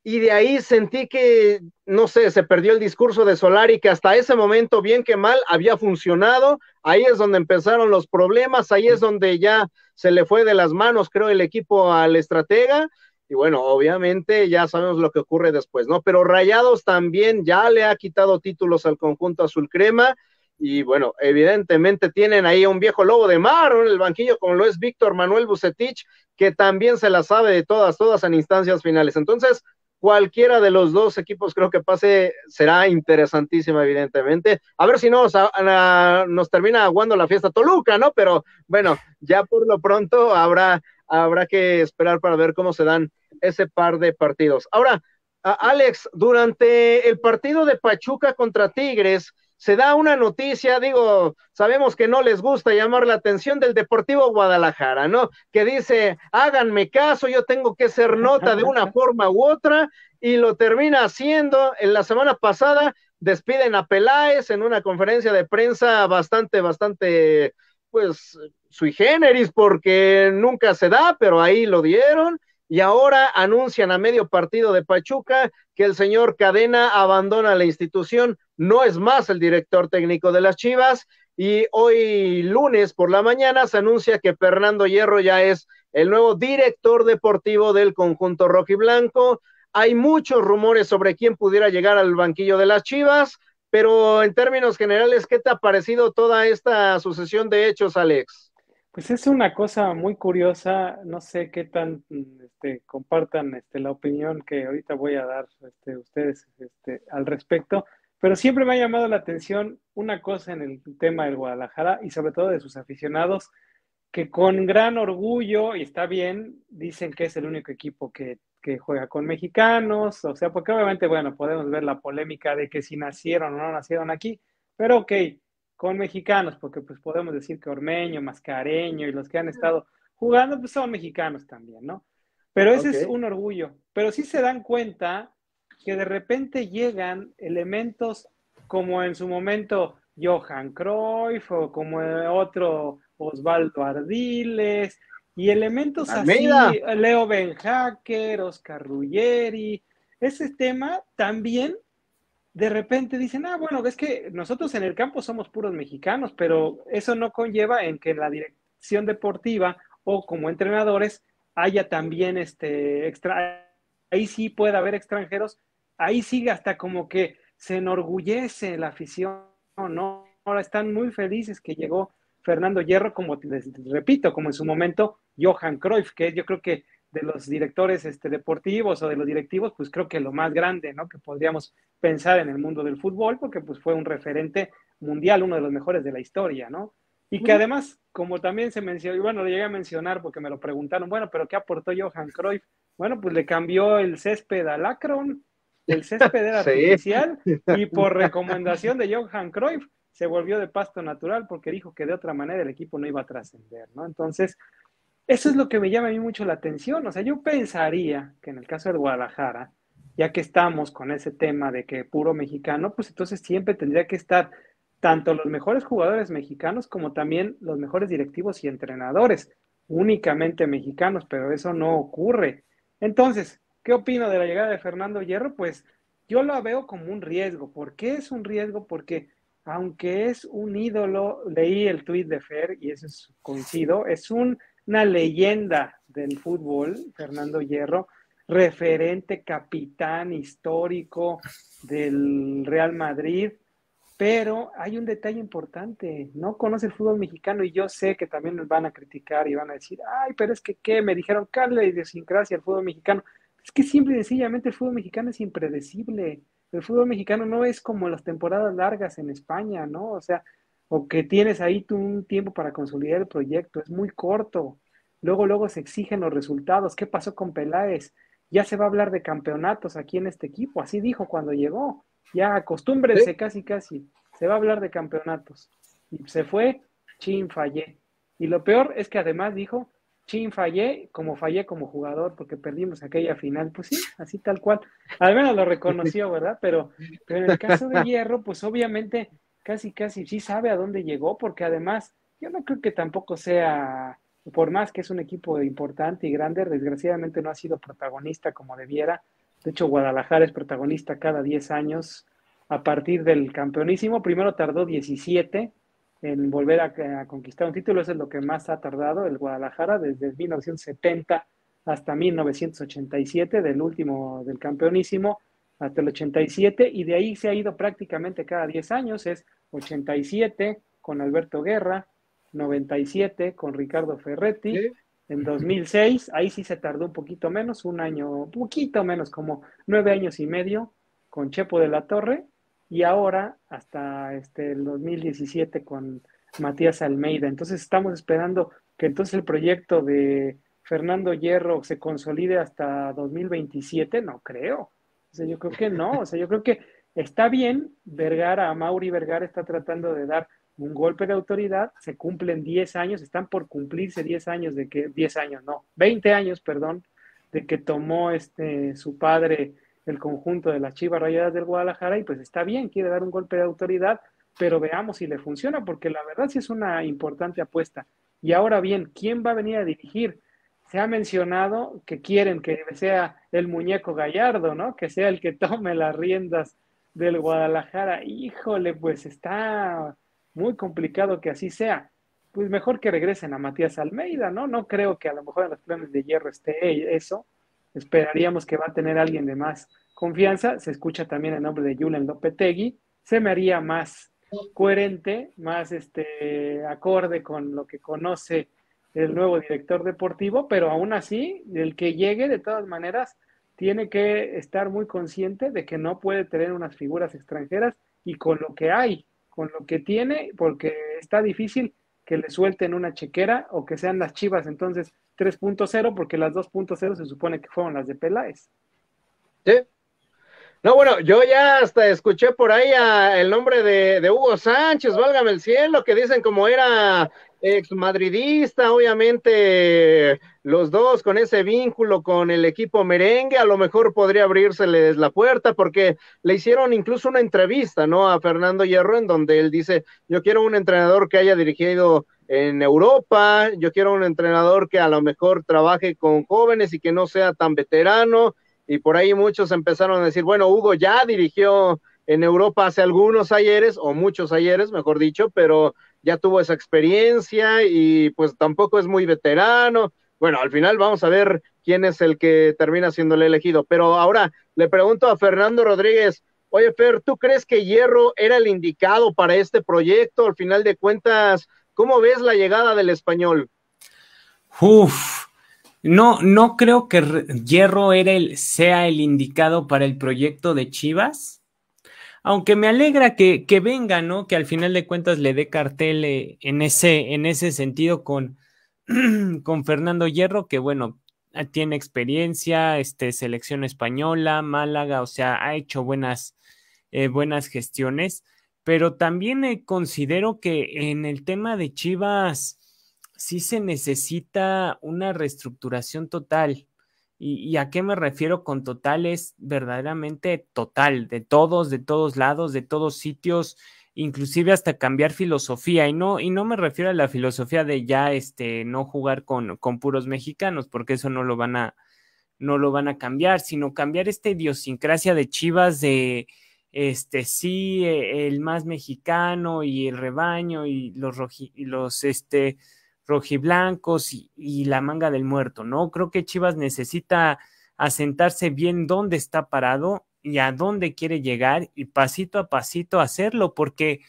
[SPEAKER 1] y de ahí sentí que, no sé, se perdió el discurso de Solari que hasta ese momento, bien que mal, había funcionado. Ahí es donde empezaron los problemas, ahí es donde ya se le fue de las manos, creo, el equipo al estratega y bueno, obviamente ya sabemos lo que ocurre después, ¿no? Pero Rayados también ya le ha quitado títulos al conjunto azul crema. Y bueno, evidentemente tienen ahí un viejo lobo de mar en el banquillo, como lo es Víctor Manuel Bucetich, que también se la sabe de todas, todas en instancias finales. Entonces, cualquiera de los dos equipos creo que pase será interesantísima, evidentemente. A ver si nos, nos termina aguando la fiesta Toluca, ¿no? Pero bueno, ya por lo pronto habrá habrá que esperar para ver cómo se dan ese par de partidos. Ahora, Alex, durante el partido de Pachuca contra Tigres, se da una noticia, digo, sabemos que no les gusta llamar la atención del Deportivo Guadalajara, ¿no? Que dice, háganme caso, yo tengo que ser nota de una forma u otra, y lo termina haciendo. En la semana pasada despiden a Peláez en una conferencia de prensa bastante, bastante, pues, sui generis porque nunca se da, pero ahí lo dieron. Y ahora anuncian a medio partido de Pachuca que el señor Cadena abandona la institución, no es más el director técnico de las Chivas. Y hoy lunes por la mañana se anuncia que Fernando Hierro ya es el nuevo director deportivo del conjunto Blanco, Hay muchos rumores sobre quién pudiera llegar al banquillo de las Chivas, pero en términos generales, ¿qué te ha parecido toda esta sucesión de hechos, Alex?
[SPEAKER 2] Pues es una cosa muy curiosa, no sé qué tan este, compartan este, la opinión que ahorita voy a dar este, ustedes este, al respecto, pero siempre me ha llamado la atención una cosa en el tema del Guadalajara y sobre todo de sus aficionados, que con gran orgullo, y está bien, dicen que es el único equipo que, que juega con mexicanos, o sea, porque obviamente, bueno, podemos ver la polémica de que si nacieron o no nacieron aquí, pero ok, con mexicanos, porque pues podemos decir que Ormeño, Mascareño y los que han estado jugando, pues son mexicanos también, ¿no? Pero ese es un orgullo. Pero sí se dan cuenta que de repente llegan elementos como en su momento Johan Cruyff o como eh, otro Osvaldo Ardiles y elementos así, Leo Benjaquer, Oscar Ruggeri, ese tema también de repente dicen, ah, bueno, es que nosotros en el campo somos puros mexicanos, pero eso no conlleva en que en la dirección deportiva o como entrenadores haya también este extra ahí sí puede haber extranjeros, ahí sigue hasta como que se enorgullece la afición, ¿no? Ahora están muy felices que llegó Fernando Hierro, como les repito, como en su momento Johan Cruyff, que yo creo que de los directores este, deportivos o de los directivos, pues creo que lo más grande, ¿no? Que podríamos pensar en el mundo del fútbol, porque pues fue un referente mundial, uno de los mejores de la historia, ¿no? Y que además, como también se mencionó, y bueno, le llegué a mencionar porque me lo preguntaron, bueno, pero ¿qué aportó Johan Cruyff? Bueno, pues le cambió el césped al Akron, el césped era artificial, y por recomendación de Johan Cruyff se volvió de pasto natural porque dijo que de otra manera el equipo no iba a trascender, ¿no? Entonces, eso es lo que me llama a mí mucho la atención. O sea, yo pensaría que en el caso de Guadalajara, ya que estamos con ese tema de que puro mexicano, pues entonces siempre tendría que estar tanto los mejores jugadores mexicanos como también los mejores directivos y entrenadores, únicamente mexicanos, pero eso no ocurre. Entonces, ¿qué opino de la llegada de Fernando Hierro? Pues yo la veo como un riesgo. ¿Por qué es un riesgo? Porque aunque es un ídolo, leí el tuit de Fer y eso es coincido, es un una leyenda del fútbol, Fernando Hierro,
[SPEAKER 1] referente,
[SPEAKER 2] capitán histórico del Real Madrid. Pero hay un detalle importante, no conoce el fútbol mexicano y yo sé que también nos van a criticar y van a decir, ay, pero es que qué, me dijeron, Carla, idiosincrasia el fútbol mexicano. Es que simple y sencillamente el fútbol mexicano es impredecible. El fútbol mexicano no es como las temporadas largas en España, ¿no? O sea, o que tienes ahí tú un tiempo para consolidar el proyecto, es muy corto. Luego, luego se exigen los resultados. ¿Qué pasó con Peláez? Ya se va a hablar de campeonatos aquí en este equipo, así dijo cuando llegó. Ya acostúmbrense casi, casi. Se va a hablar de campeonatos. Y se fue, chin, fallé. Y lo peor es que además dijo, chin, fallé, como fallé como jugador, porque perdimos aquella final. Pues sí, así tal cual. Al menos lo reconoció, ¿verdad? pero en el caso de Hierro, pues obviamente casi, casi sí sabe a dónde llegó, porque además yo no creo que tampoco sea, por más que es un equipo importante y grande, desgraciadamente no ha sido protagonista como debiera. De hecho, Guadalajara es protagonista cada 10 años a partir del campeonísimo. Primero tardó 17 en volver a, conquistar un título, eso es lo que más ha tardado el Guadalajara desde 1970 hasta 1987, del último del campeonísimo hasta el 87, y de ahí se ha ido prácticamente cada 10 años. Es 87 con Alberto Guerra, 97 con Ricardo Ferretti, en 2006, ahí sí se tardó un poquito menos, un año, un poquito menos, como nueve años y medio con Chepo de la Torre, y ahora hasta este, el 2017 con Matías Almeida. Entonces estamos esperando que entonces el proyecto de Fernando Hierro se consolide hasta 2027, no creo. O sea, yo creo que no, o sea, yo creo que Está bien, Vergara, Mauri Vergara está tratando de dar un golpe de autoridad, se cumplen 10 años, están por cumplirse 10 años de que, 10 años, no, 20 años, perdón, de que tomó este, su padre el conjunto de las Chivas Rayadas del Guadalajara y pues está bien, quiere dar un golpe de autoridad, pero veamos si le funciona, porque la verdad sí es una importante apuesta. Y ahora bien, ¿quién va a venir a dirigir? Se ha mencionado que quieren que sea el muñeco gallardo, ¿no? Que sea el que tome las riendas del Guadalajara, híjole, pues está muy complicado que así sea. Pues mejor que regresen a Matías Almeida, ¿no? No creo que a lo mejor en los planes de hierro esté eso. Esperaríamos que va a tener alguien de más confianza. Se escucha también el nombre de López Lopetegui. Se me haría más coherente, más este, acorde con lo que conoce el nuevo director deportivo, pero aún así, el que llegue, de todas maneras, tiene que estar muy consciente de que no puede tener unas figuras extranjeras y con lo que hay, con lo que tiene, porque está difícil que le suelten una chequera o que sean las chivas entonces 3.0,
[SPEAKER 1] porque las 2.0 se supone que fueron las de Peláez. Sí. No, bueno, yo ya hasta escuché por ahí el nombre de, de, Hugo Sánchez, válgame el cielo, que dicen como era Ex madridista, obviamente, los dos con ese vínculo con el equipo merengue, a lo mejor podría abrirse la puerta, porque le hicieron incluso una entrevista, ¿no? A Fernando Hierro, en donde él dice: Yo quiero un entrenador que haya dirigido en Europa, yo quiero un entrenador que a lo mejor trabaje con jóvenes y que no sea tan veterano. Y por ahí muchos empezaron a decir, bueno, Hugo ya dirigió en Europa hace algunos ayeres, o muchos ayeres, mejor dicho, pero ya tuvo esa experiencia y pues tampoco es muy veterano. Bueno, al final vamos a ver quién es el que termina siendo el elegido. Pero ahora le pregunto a Fernando Rodríguez, oye Fer, ¿tú crees que Hierro era el indicado para este proyecto? Al final de cuentas, ¿cómo ves la llegada del español?
[SPEAKER 3] Uf, no, no creo que Hierro sea el indicado para el proyecto de Chivas aunque me alegra que, venga, ¿no? Que al final de cuentas le dé cartel eh, en, ese, en ese sentido con, con Fernando Hierro, que bueno, ah, tiene experiencia, este, selección española, Málaga, o sea, ha hecho buenas, eh, buenas gestiones, pero también eh, considero que en el tema de Chivas sí se necesita una reestructuración total. ¿Y, a qué me refiero con total? Es verdaderamente total, de todos, de todos lados, de todos sitios, inclusive hasta cambiar filosofía. Y no, y no me refiero a la filosofía de ya este, no jugar con, con puros mexicanos, porque eso no lo van a no lo van a cambiar, sino cambiar esta idiosincrasia de Chivas de este sí e, el más mexicano y el rebaño y los los este rojiblancos y, y la manga del muerto, ¿no? Creo que Chivas necesita asentarse bien dónde está parado y a dónde quiere llegar y pasito a pasito hacerlo, porque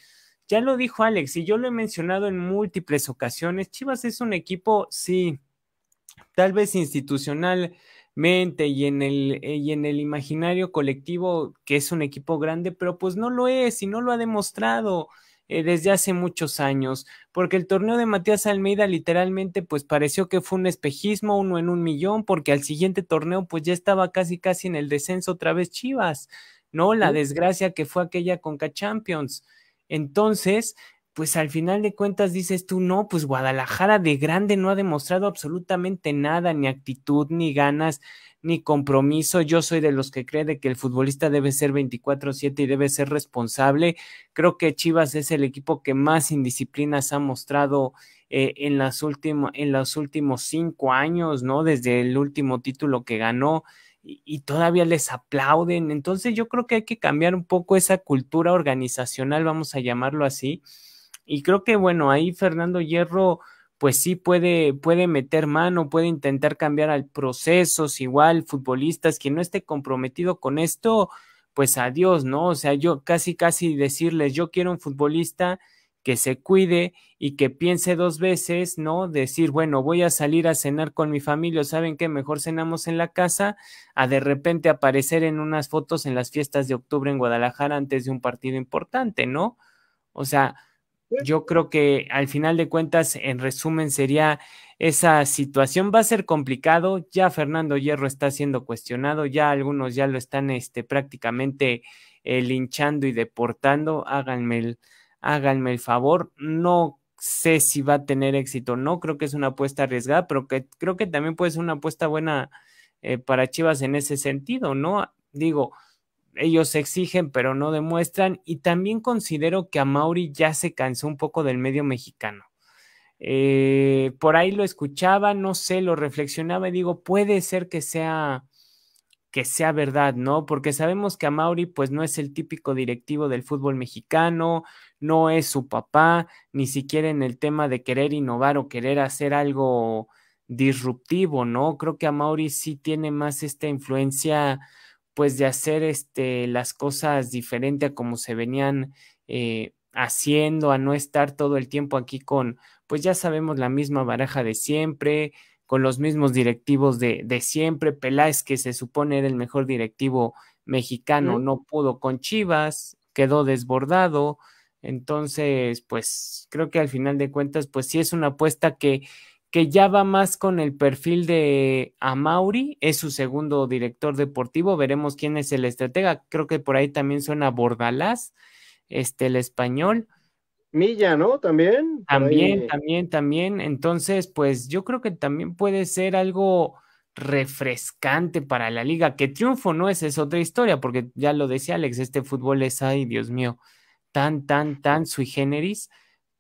[SPEAKER 3] ya lo dijo Alex y yo lo he mencionado en múltiples ocasiones, Chivas es un equipo, sí, tal vez institucionalmente y en el, y en el imaginario colectivo que es un equipo grande, pero pues no lo es y no lo ha demostrado. Eh, desde hace muchos años, porque el torneo de Matías Almeida literalmente pues pareció que fue un espejismo, uno en un millón, porque al siguiente torneo pues ya estaba casi casi en el descenso otra vez Chivas, ¿no? La desgracia que fue aquella con Champions. Entonces, pues al final de cuentas dices tú, no, pues Guadalajara de grande no ha demostrado absolutamente nada, ni actitud, ni ganas, ni compromiso. Yo soy de los que cree que el futbolista debe ser 24/7 y debe ser responsable. Creo que Chivas es el equipo que más indisciplinas ha mostrado eh, en, las últimas en los últimos cinco años, ¿no? Desde el último título que ganó y todavía les aplauden. Entonces yo creo que hay que cambiar un poco esa cultura organizacional, vamos a llamarlo así y creo que, bueno, ahí Fernando Hierro, pues sí puede, puede meter mano, puede intentar cambiar al proceso igual, futbolistas, quien no esté comprometido con esto, pues adiós, ¿no? O sea, yo casi, casi decirles, yo quiero un futbolista que se cuide y que piense dos veces, ¿no? Decir, bueno, voy a salir a cenar con mi familia, ¿saben qué? Mejor cenamos en la casa, a de repente aparecer en unas fotos en las fiestas de octubre en Guadalajara antes de un partido importante, ¿no? O sea, yo creo que al final de cuentas, en resumen, sería esa situación. Va a ser complicado. Ya Fernando Hierro está siendo cuestionado, ya algunos ya lo están este, prácticamente eh, linchando y deportando. Háganme el, háganme el favor. No sé si va a tener éxito o no. Creo que es una apuesta arriesgada, pero que, creo que también puede ser una apuesta buena eh, para Chivas en ese sentido, ¿no? Digo, ellos exigen pero no demuestran y también considero que a Mauri ya se cansó un poco del medio mexicano. Eh, por ahí lo escuchaba, no sé, lo reflexionaba y digo, puede ser que sea que sea verdad, ¿no? Porque sabemos que Amauri pues no es el típico directivo del fútbol mexicano, no es su papá, ni siquiera en el tema de querer innovar o querer hacer algo disruptivo, ¿no? Creo que Amauri sí tiene más esta influencia pues de hacer este, las cosas diferente a como se venían eh, haciendo, a no estar todo el tiempo aquí con, pues ya sabemos, la misma baraja de siempre, con los mismos directivos de, de siempre. Peláez, que se supone era el mejor directivo mexicano, no pudo con Chivas, quedó desbordado. Entonces, pues creo que al final de cuentas, pues sí es una apuesta que que ya va más con el perfil de Amauri, es su segundo director deportivo, veremos quién es el estratega, creo que por ahí también suena Bordalás, este, el español. Milla, ¿no? También. También, también, también. Entonces, pues yo creo que también puede ser algo refrescante para la liga. Que triunfo no es, es otra historia, porque ya lo decía Alex, este fútbol es, ay, Dios mío, tan, tan, tan sui generis,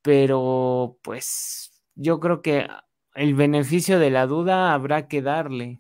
[SPEAKER 3] pero pues yo creo que el beneficio de la duda habrá que darle.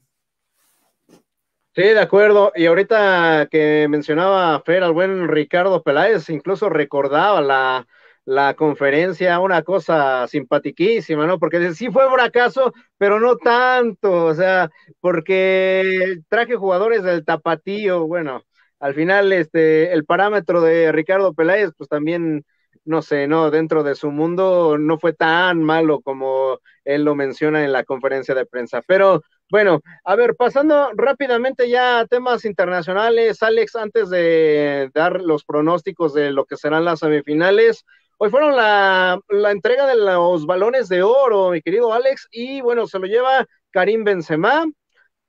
[SPEAKER 1] Sí, de acuerdo. Y ahorita que mencionaba Fer al buen Ricardo Peláez, incluso recordaba la, la conferencia, una cosa simpatiquísima, ¿no? Porque sí fue fracaso, pero no tanto, o sea, porque traje jugadores del tapatío, bueno, al final este el parámetro de Ricardo Peláez pues también no sé, no, dentro de su mundo no fue tan malo como él lo menciona en la conferencia de prensa. Pero bueno, a ver, pasando rápidamente ya a temas internacionales, Alex, antes de dar los pronósticos de lo que serán las semifinales, hoy fueron la, entrega de los balones de oro, mi querido Alex, y bueno, se lo lleva Karim Benzema.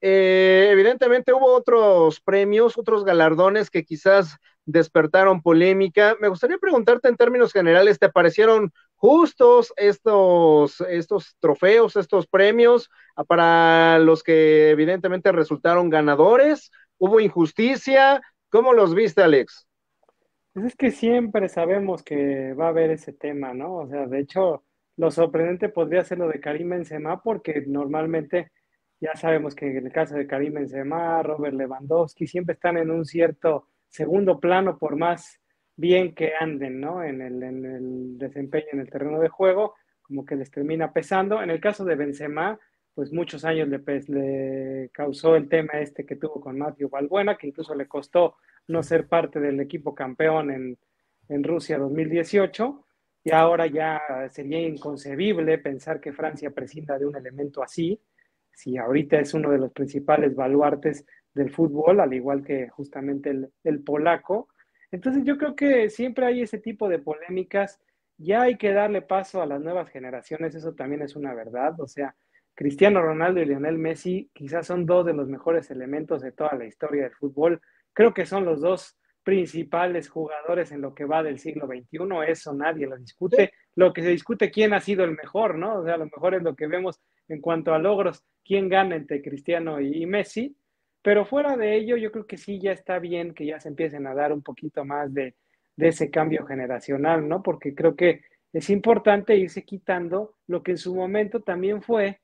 [SPEAKER 1] Eh, evidentemente hubo otros premios, otros galardones que quizás despertaron polémica. Me gustaría preguntarte en términos generales, ¿te parecieron justos estos, estos trofeos, estos premios ah, para los que evidentemente resultaron ganadores? ¿Hubo injusticia? ¿Cómo los viste, Alex?
[SPEAKER 2] Pues es que siempre sabemos que va a haber ese tema, ¿no? O sea, de hecho, lo sorprendente podría ser lo de Karim Benzema, porque normalmente ya sabemos que en el caso de Karim Benzema, Robert Lewandowski, siempre están en un cierto segundo plano por más bien que anden ¿no? en, el, en el desempeño en el terreno de juego, como que les termina pesando. En el caso de Benzema, pues muchos años le, causó el tema este que tuvo con Matthew Balbuena, que incluso le costó no ser parte del equipo campeón en, en Rusia 2018. Y ahora ya sería inconcebible pensar que Francia prescinda de un elemento así, si ahorita es uno de los principales baluartes del fútbol, al igual que justamente el, polaco. Entonces yo creo que siempre hay ese tipo de polémicas. Ya hay que darle paso a las nuevas generaciones, eso también es una verdad. O sea, Cristiano Ronaldo y Lionel Messi quizás son dos de los mejores elementos de toda la historia del fútbol. Creo que son los dos principales jugadores en lo que va del siglo XXI, eso nadie lo discute. Lo que se discute quién ha sido el mejor, ¿no? O sea, lo mejor es lo que vemos en cuanto a logros, quién gana entre Cristiano y Messi, pero fuera de ello, yo creo que sí, ya está bien que ya se empiecen a dar un poquito más de, ese cambio generacional, ¿no? Porque creo que es importante irse quitando lo que en su momento también fue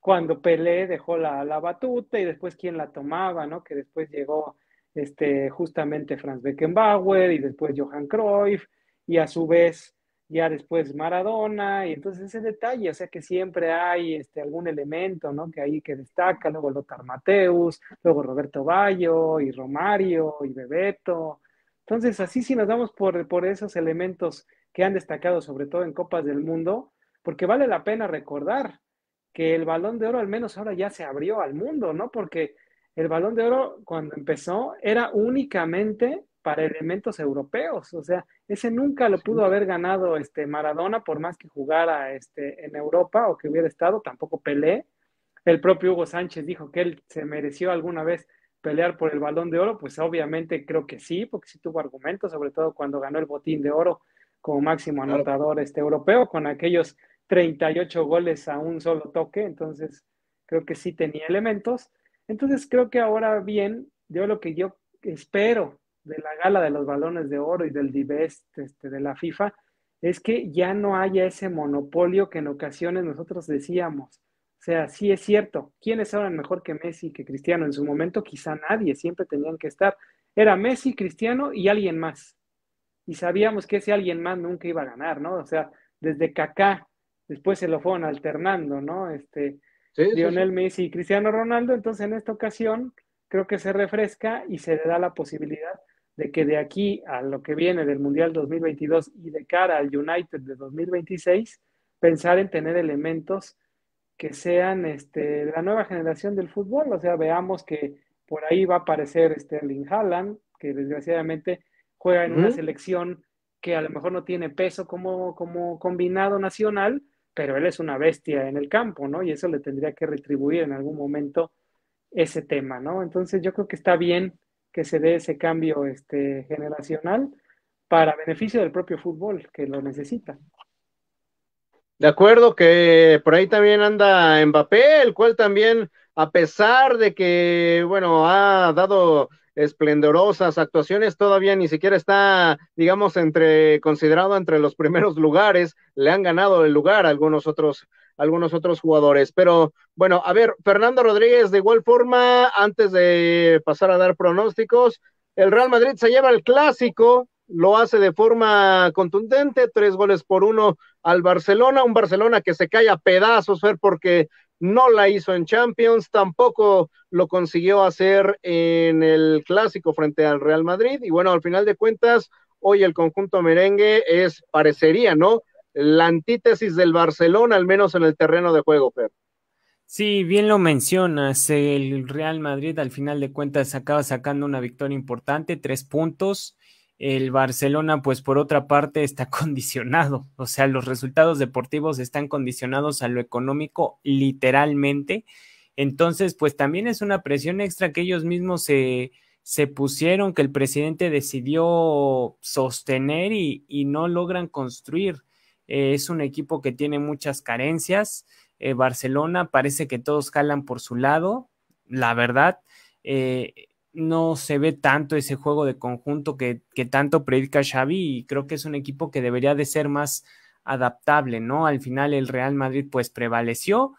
[SPEAKER 2] cuando Pelé dejó la, batuta y después quién la tomaba, ¿no? Que después llegó este, justamente Franz Beckenbauer y después Johann Cruyff y a su vez ya después Maradona, y entonces ese detalle, o sea que siempre hay este, algún elemento, ¿no? Que ahí que destaca, luego Lothar Mateus, luego Roberto Bayo, y Romario, y Bebeto. Entonces, así si nos damos por, por esos elementos que han destacado, sobre todo en Copas del Mundo, porque vale la pena recordar que el balón de oro al menos ahora ya se abrió al mundo, ¿no? Porque el balón de oro cuando empezó era únicamente para elementos europeos. O sea, ese nunca lo pudo haber ganado este, Maradona, por más que jugara este, en Europa o que hubiera estado, tampoco Pelé. El propio Hugo Sánchez dijo que él se mereció alguna vez pelear por el balón de oro, pues obviamente creo que sí, porque sí tuvo argumentos, sobre todo cuando ganó el botín de oro como máximo anotador este europeo, con aquellos 38 goles a un solo toque, entonces creo que sí tenía elementos. Entonces creo que ahora bien, yo lo que yo espero de la gala de los balones de oro y del Divest este, de la FIFA es que ya no haya ese monopolio que en ocasiones nosotros decíamos. O sea, sí es cierto, ¿quiénes eran mejor que Messi, que Cristiano? En su momento quizá nadie, siempre tenían que estar. Era Messi, Cristiano y alguien más. Y sabíamos que ese alguien más nunca iba a ganar, ¿no? O sea, desde Kaká, después se lo fueron alternando, ¿no? Este, Lionel Messi y Cristiano Ronaldo, entonces en esta ocasión creo que se refresca y se le da la posibilidad de que de aquí a lo que viene del Mundial 2022 y de cara al United de 2026, pensar en tener elementos que sean este, la nueva generación del fútbol. O sea, veamos que por ahí va a aparecer Sterling Haaland, que desgraciadamente juega en una selección que a lo mejor no tiene peso como, como combinado nacional, pero él es una bestia en el campo, ¿no? Y eso le tendría que retribuir en algún momento ese tema, ¿no? Entonces yo creo que está bien que se dé ese cambio este, generacional para beneficio del propio fútbol que lo necesita.
[SPEAKER 1] De acuerdo que por ahí también anda Mbappé, el cual también, a pesar de que, bueno, ha dado esplendorosas actuaciones, todavía ni siquiera está, digamos, entre considerado entre los primeros lugares, le han ganado el lugar a algunos otros algunos otros jugadores. Pero bueno, a ver, Fernando Rodríguez, de igual forma, antes de pasar a dar pronósticos, el Real Madrid se lleva el clásico, lo hace de forma contundente, tres goles por uno al Barcelona, un Barcelona que se cae a pedazos, Fer, porque no la hizo en Champions, tampoco lo consiguió hacer en el clásico frente al Real Madrid. Y bueno, al final de cuentas, hoy el conjunto merengue es, parecería, ¿no? la antítesis del Barcelona, al menos en el terreno de juego, Fer.
[SPEAKER 3] Sí, bien lo mencionas. El Real Madrid al final de cuentas acaba sacando una victoria importante, tres puntos. El Barcelona, pues por otra parte, está condicionado. O sea, los resultados deportivos están condicionados a lo económico literalmente. Entonces, pues también es una presión extra que ellos mismos se, se pusieron, que el presidente decidió sostener y no logran construir. Eh, es un equipo que tiene muchas carencias. Eh, Barcelona parece que todos jalan por su lado. La verdad, eh, no se ve tanto ese juego de conjunto que, que, tanto predica Xavi y creo que es un equipo que debería de ser más adaptable, ¿no? Al final el Real Madrid pues prevaleció.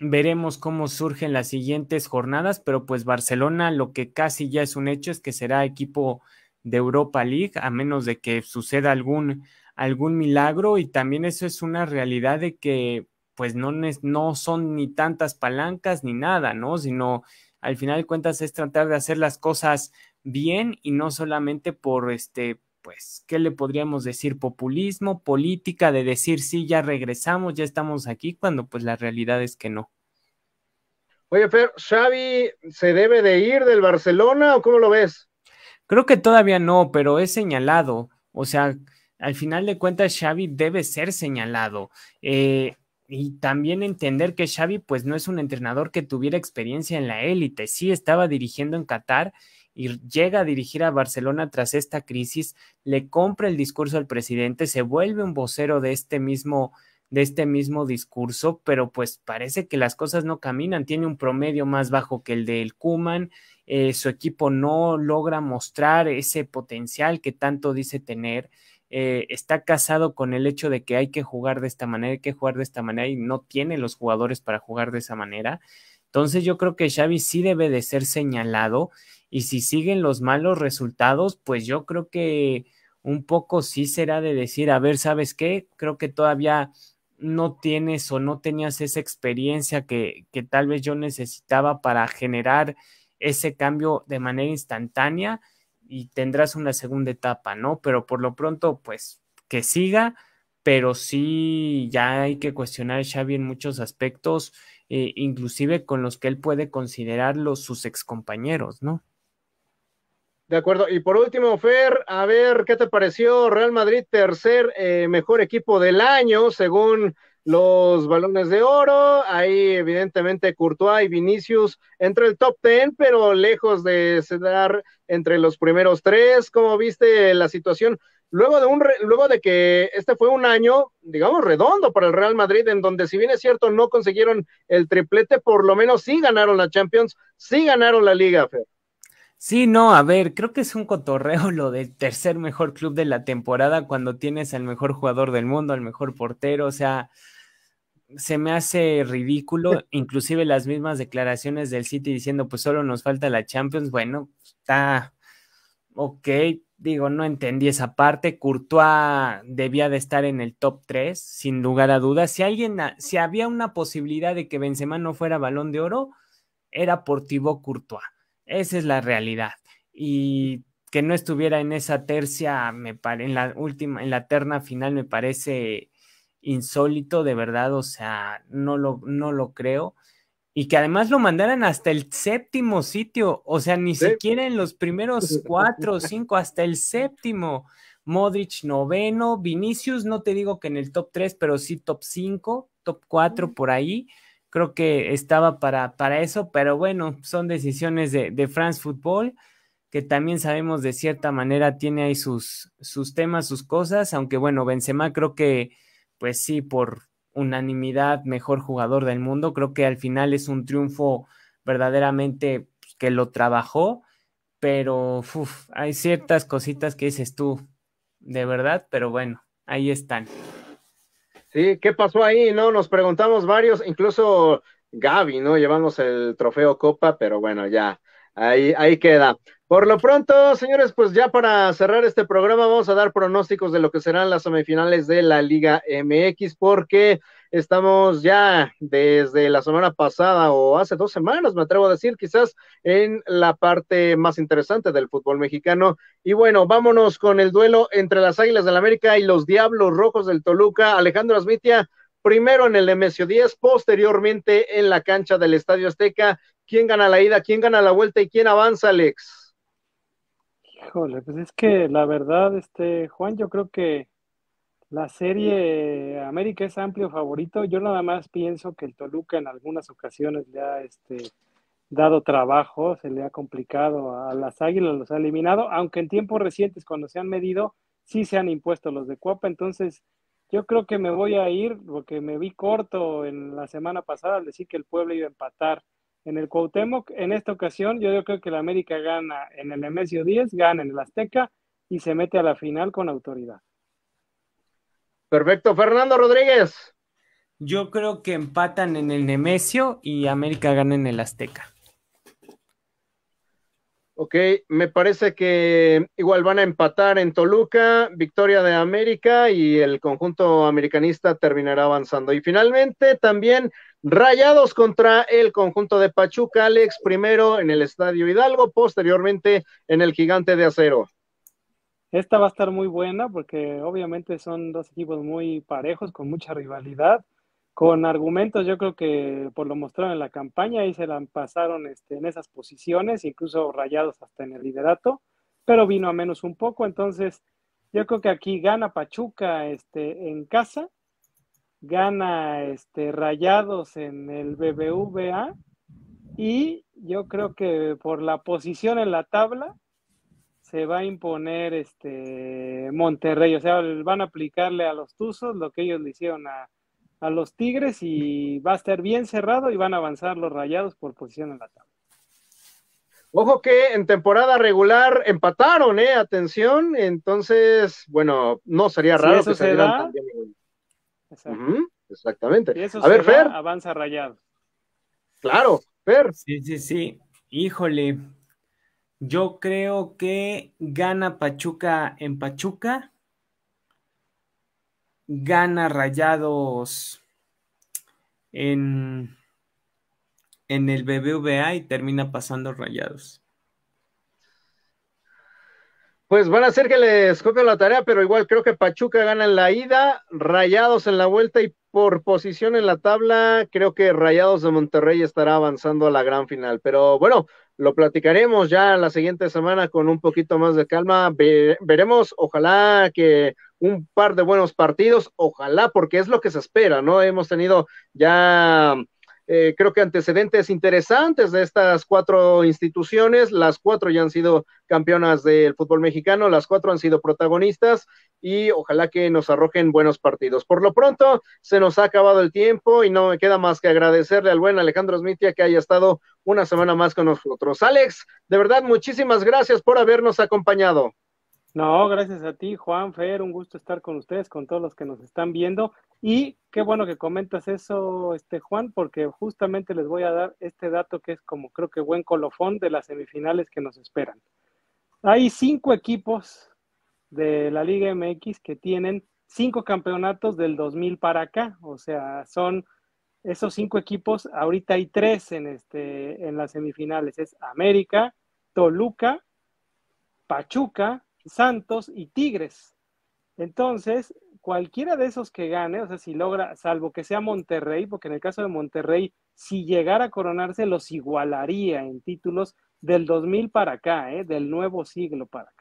[SPEAKER 3] Veremos cómo surgen las siguientes jornadas, pero pues Barcelona lo que casi ya es un hecho es que será equipo de Europa League, a menos de que suceda algún algún milagro y también eso es una realidad de que pues no, no son ni tantas palancas ni nada, ¿no? Sino al final de cuentas es tratar de hacer las cosas bien y no solamente por este, pues, ¿qué le podríamos decir? Populismo, política de decir, sí, ya regresamos, ya estamos aquí, cuando pues la realidad es que no.
[SPEAKER 1] Oye, pero ¿Xavi se debe de ir del Barcelona o cómo lo ves?
[SPEAKER 3] Creo que todavía no, pero es señalado, o sea, al final de cuentas Xavi debe ser señalado. Eh, y también entender que Xavi pues no es un entrenador que tuviera experiencia en la élite, sí estaba dirigiendo en Qatar y llega a dirigir a Barcelona tras esta crisis, le compra el discurso al presidente, se vuelve un vocero de este mismo de este mismo discurso, pero pues parece que las cosas no caminan, tiene un promedio más bajo que el del Kuman, eh, su equipo no logra mostrar ese potencial que tanto dice tener eh, está casado con el hecho de que hay que jugar de esta manera, hay que jugar de esta manera y no tiene los jugadores para jugar de esa manera. Entonces yo creo que Xavi sí debe de ser señalado y si siguen los malos resultados, pues yo creo que un poco sí será de decir, a ver, ¿sabes qué? Creo que todavía no tienes o no tenías esa experiencia que tal vez yo necesitaba para generar ese cambio de manera instantánea y tendrás una segunda etapa, ¿no? Pero por lo pronto, pues que siga, pero sí ya hay que cuestionar a Xavi en muchos aspectos, eh, inclusive con los que él puede considerarlos sus excompañeros, ¿no?
[SPEAKER 1] De acuerdo. Y por último, Fer, a ver, ¿qué te pareció Real Madrid tercer eh, mejor equipo del año según los balones de oro. Ahí, evidentemente, Courtois y Vinicius entre el top ten, pero lejos de dar entre los primeros tres. ¿Cómo viste la situación? Luego de, un, luego de que este fue un año, digamos, redondo para el Real Madrid, en donde si bien es cierto no consiguieron el triplete, por lo menos sí ganaron la Champions, sí ganaron la Liga,
[SPEAKER 3] Sí, no, a ver, creo que es un cotorreo lo del tercer mejor club de la temporada cuando tienes al mejor jugador del mundo, al mejor portero, o sea, se me hace ridículo, inclusive las mismas declaraciones del City diciendo, pues solo nos falta la Champions, bueno, está ok, digo, no entendí esa parte, Courtois debía de estar en el top 3, sin lugar a dudas, si alguien, si había una posibilidad de que Benzema no fuera balón de oro, era por Thibaut Courtois, esa es la realidad, y que no estuviera en esa tercia, me en la última, en la terna final me parece insólito, de verdad, o sea, no lo, no lo creo. Y que además lo mandaran hasta el séptimo sitio, o sea, ni siquiera en los primeros cuatro o cinco, hasta el séptimo. Modric noveno, Vinicius, no te digo que en el top tres, pero sí top cinco top cuatro, por ahí. Creo que estaba para, para eso, pero bueno, son decisiones de, de France Football, que también sabemos de cierta manera tiene ahí sus, sus temas, sus cosas, aunque bueno, Benzema creo que pues sí, por unanimidad, mejor jugador del mundo. Creo que al final es un triunfo verdaderamente pues, que lo trabajó, pero hay ciertas cositas que dices tú, de verdad, pero bueno, ahí están.
[SPEAKER 1] Sí, ¿qué pasó ahí? No, nos preguntamos varios, incluso Gaby, ¿no? Llevamos el trofeo Copa, pero bueno, ya Ahí, ahí queda. Por lo pronto, señores, pues ya para cerrar este programa vamos a dar pronósticos de lo que serán las semifinales de la Liga MX porque estamos ya desde la semana pasada o hace dos semanas, me atrevo a decir, quizás en la parte más interesante del fútbol mexicano. Y bueno, vámonos con el duelo entre las Águilas del América y los Diablos Rojos del Toluca. Alejandro Asmitia, primero en el MSO 10, posteriormente en la cancha del Estadio Azteca ¿Quién gana la ida? ¿Quién gana la vuelta? ¿Y quién avanza, Alex?
[SPEAKER 2] Híjole, pues es que la verdad, este, Juan, yo creo que la serie América es amplio favorito. Yo nada más pienso que el Toluca en algunas ocasiones le ha este, dado trabajo, se le ha complicado a las Águilas, los ha eliminado, aunque en tiempos recientes cuando se han medido, sí se han impuesto los de Cuapa. Entonces, yo creo que me voy a ir porque me vi corto en la semana pasada al decir que el pueblo iba a empatar en el Cuauhtémoc. En esta ocasión, yo creo que la América gana en el Nemesio 10, gana en el Azteca y se mete a la final con autoridad.
[SPEAKER 3] Perfecto, Fernando Rodríguez. Yo creo que empatan en el Nemesio y América gana en el Azteca.
[SPEAKER 1] Ok, me parece que igual van a empatar en Toluca, victoria de América y el conjunto americanista terminará avanzando. Y finalmente también Rayados contra el conjunto de Pachuca, Alex, primero en el Estadio Hidalgo, posteriormente en el Gigante de Acero.
[SPEAKER 2] Esta va a estar muy buena porque obviamente son dos equipos muy parejos, con mucha rivalidad, con argumentos, yo creo que por lo mostrado en la campaña y se la pasaron este, en esas posiciones, incluso rayados hasta en el liderato, pero vino a menos un poco, entonces yo creo que aquí gana Pachuca este, en casa gana este Rayados en el BBVA y yo creo que por la posición en la tabla se va a imponer este Monterrey, o sea, van a aplicarle a los Tuzos lo que ellos le hicieron a, a los Tigres y va a estar bien cerrado y van a avanzar los Rayados por posición en la tabla.
[SPEAKER 1] Ojo que en temporada regular empataron, ¿eh? Atención, entonces, bueno, no sería raro también exactamente. a ver, Fer.
[SPEAKER 2] Avanza rayado.
[SPEAKER 3] Claro, Fer. Sí, sí, sí. Híjole. Yo creo que gana Pachuca en Pachuca. Gana Rayados en, en el BBVA y termina pasando Rayados.
[SPEAKER 1] Pues van a ser que les copien la tarea, pero igual creo que Pachuca gana en la ida, Rayados en la vuelta y por posición en la tabla, creo que Rayados de Monterrey estará avanzando a la gran final. Pero bueno, lo platicaremos ya la siguiente semana con un poquito más de calma. veremos, ojalá que un par de buenos partidos, ojalá, porque es lo que se espera, ¿no? Hemos tenido ya eh, creo que antecedentes interesantes de estas cuatro instituciones. Las cuatro ya han sido campeonas del fútbol mexicano, las cuatro han sido protagonistas y ojalá que nos arrojen buenos partidos. Por lo pronto, se nos ha acabado el tiempo y no me queda más que agradecerle al buen Alejandro Smithia que haya estado una semana más con nosotros. Alex, de verdad, muchísimas gracias por habernos acompañado.
[SPEAKER 2] No, gracias a ti, Juan Fer, un gusto estar con ustedes, con todos los que nos están viendo. Y qué bueno que comentas eso, este Juan, porque justamente les voy a dar este dato que es como creo que buen colofón de las semifinales que nos esperan. Hay cinco equipos de la Liga MX que tienen cinco campeonatos del 2000 para acá, o sea, son esos cinco equipos, ahorita hay tres en, este, en las semifinales, es América, Toluca, Pachuca Santos y Tigres. Entonces, cualquiera de esos que gane, o sea, si logra, salvo que sea Monterrey, porque en el caso de Monterrey, si llegara a coronarse, los igualaría en títulos del 2000 para acá, ¿eh? del nuevo siglo para acá.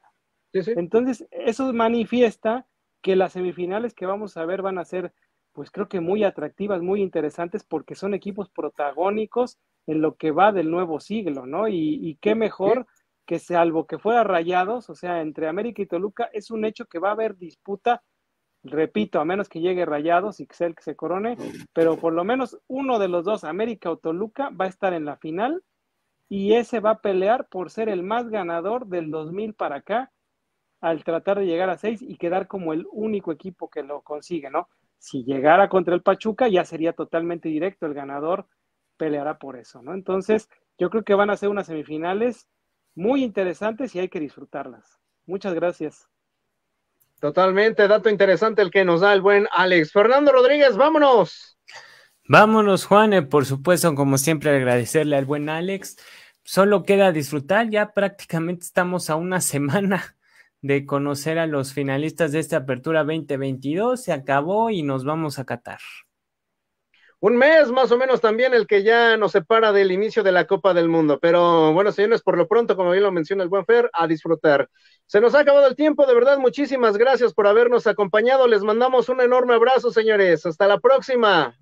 [SPEAKER 2] Entonces, eso manifiesta que las semifinales que vamos a ver van a ser, pues creo que muy atractivas, muy interesantes, porque son equipos protagónicos en lo que va del nuevo siglo, ¿no? y qué mejor que salvo que fuera Rayados, o sea, entre América y Toluca, es un hecho que va a haber disputa, repito, a menos que llegue Rayados y que que se corone, pero por lo menos uno de los dos, América o Toluca, va a estar en la final y ese va a pelear por ser el más ganador del 2000 para acá al tratar de llegar a seis y quedar como el único equipo que lo consigue, ¿no? Si llegara contra el Pachuca ya sería totalmente directo, el ganador peleará por eso, ¿no? Entonces, yo creo que van a ser unas semifinales muy interesantes y hay que
[SPEAKER 1] disfrutarlas. Muchas gracias. Totalmente, dato interesante el que nos da el buen Alex. Fernando Rodríguez, vámonos.
[SPEAKER 3] Vámonos, Juan. Eh, por supuesto, como siempre, agradecerle al buen Alex. Solo queda disfrutar, ya prácticamente estamos a una semana de conocer a los finalistas de esta apertura 2022. Se acabó y nos vamos a Qatar
[SPEAKER 1] un mes más o menos también el que ya nos separa del inicio de la Copa del Mundo. Pero bueno, señores, por lo pronto, como bien lo menciona el buen Fer, a disfrutar. Se nos ha acabado el tiempo, de verdad, muchísimas gracias por habernos acompañado. Les mandamos un enorme abrazo, señores. Hasta la próxima.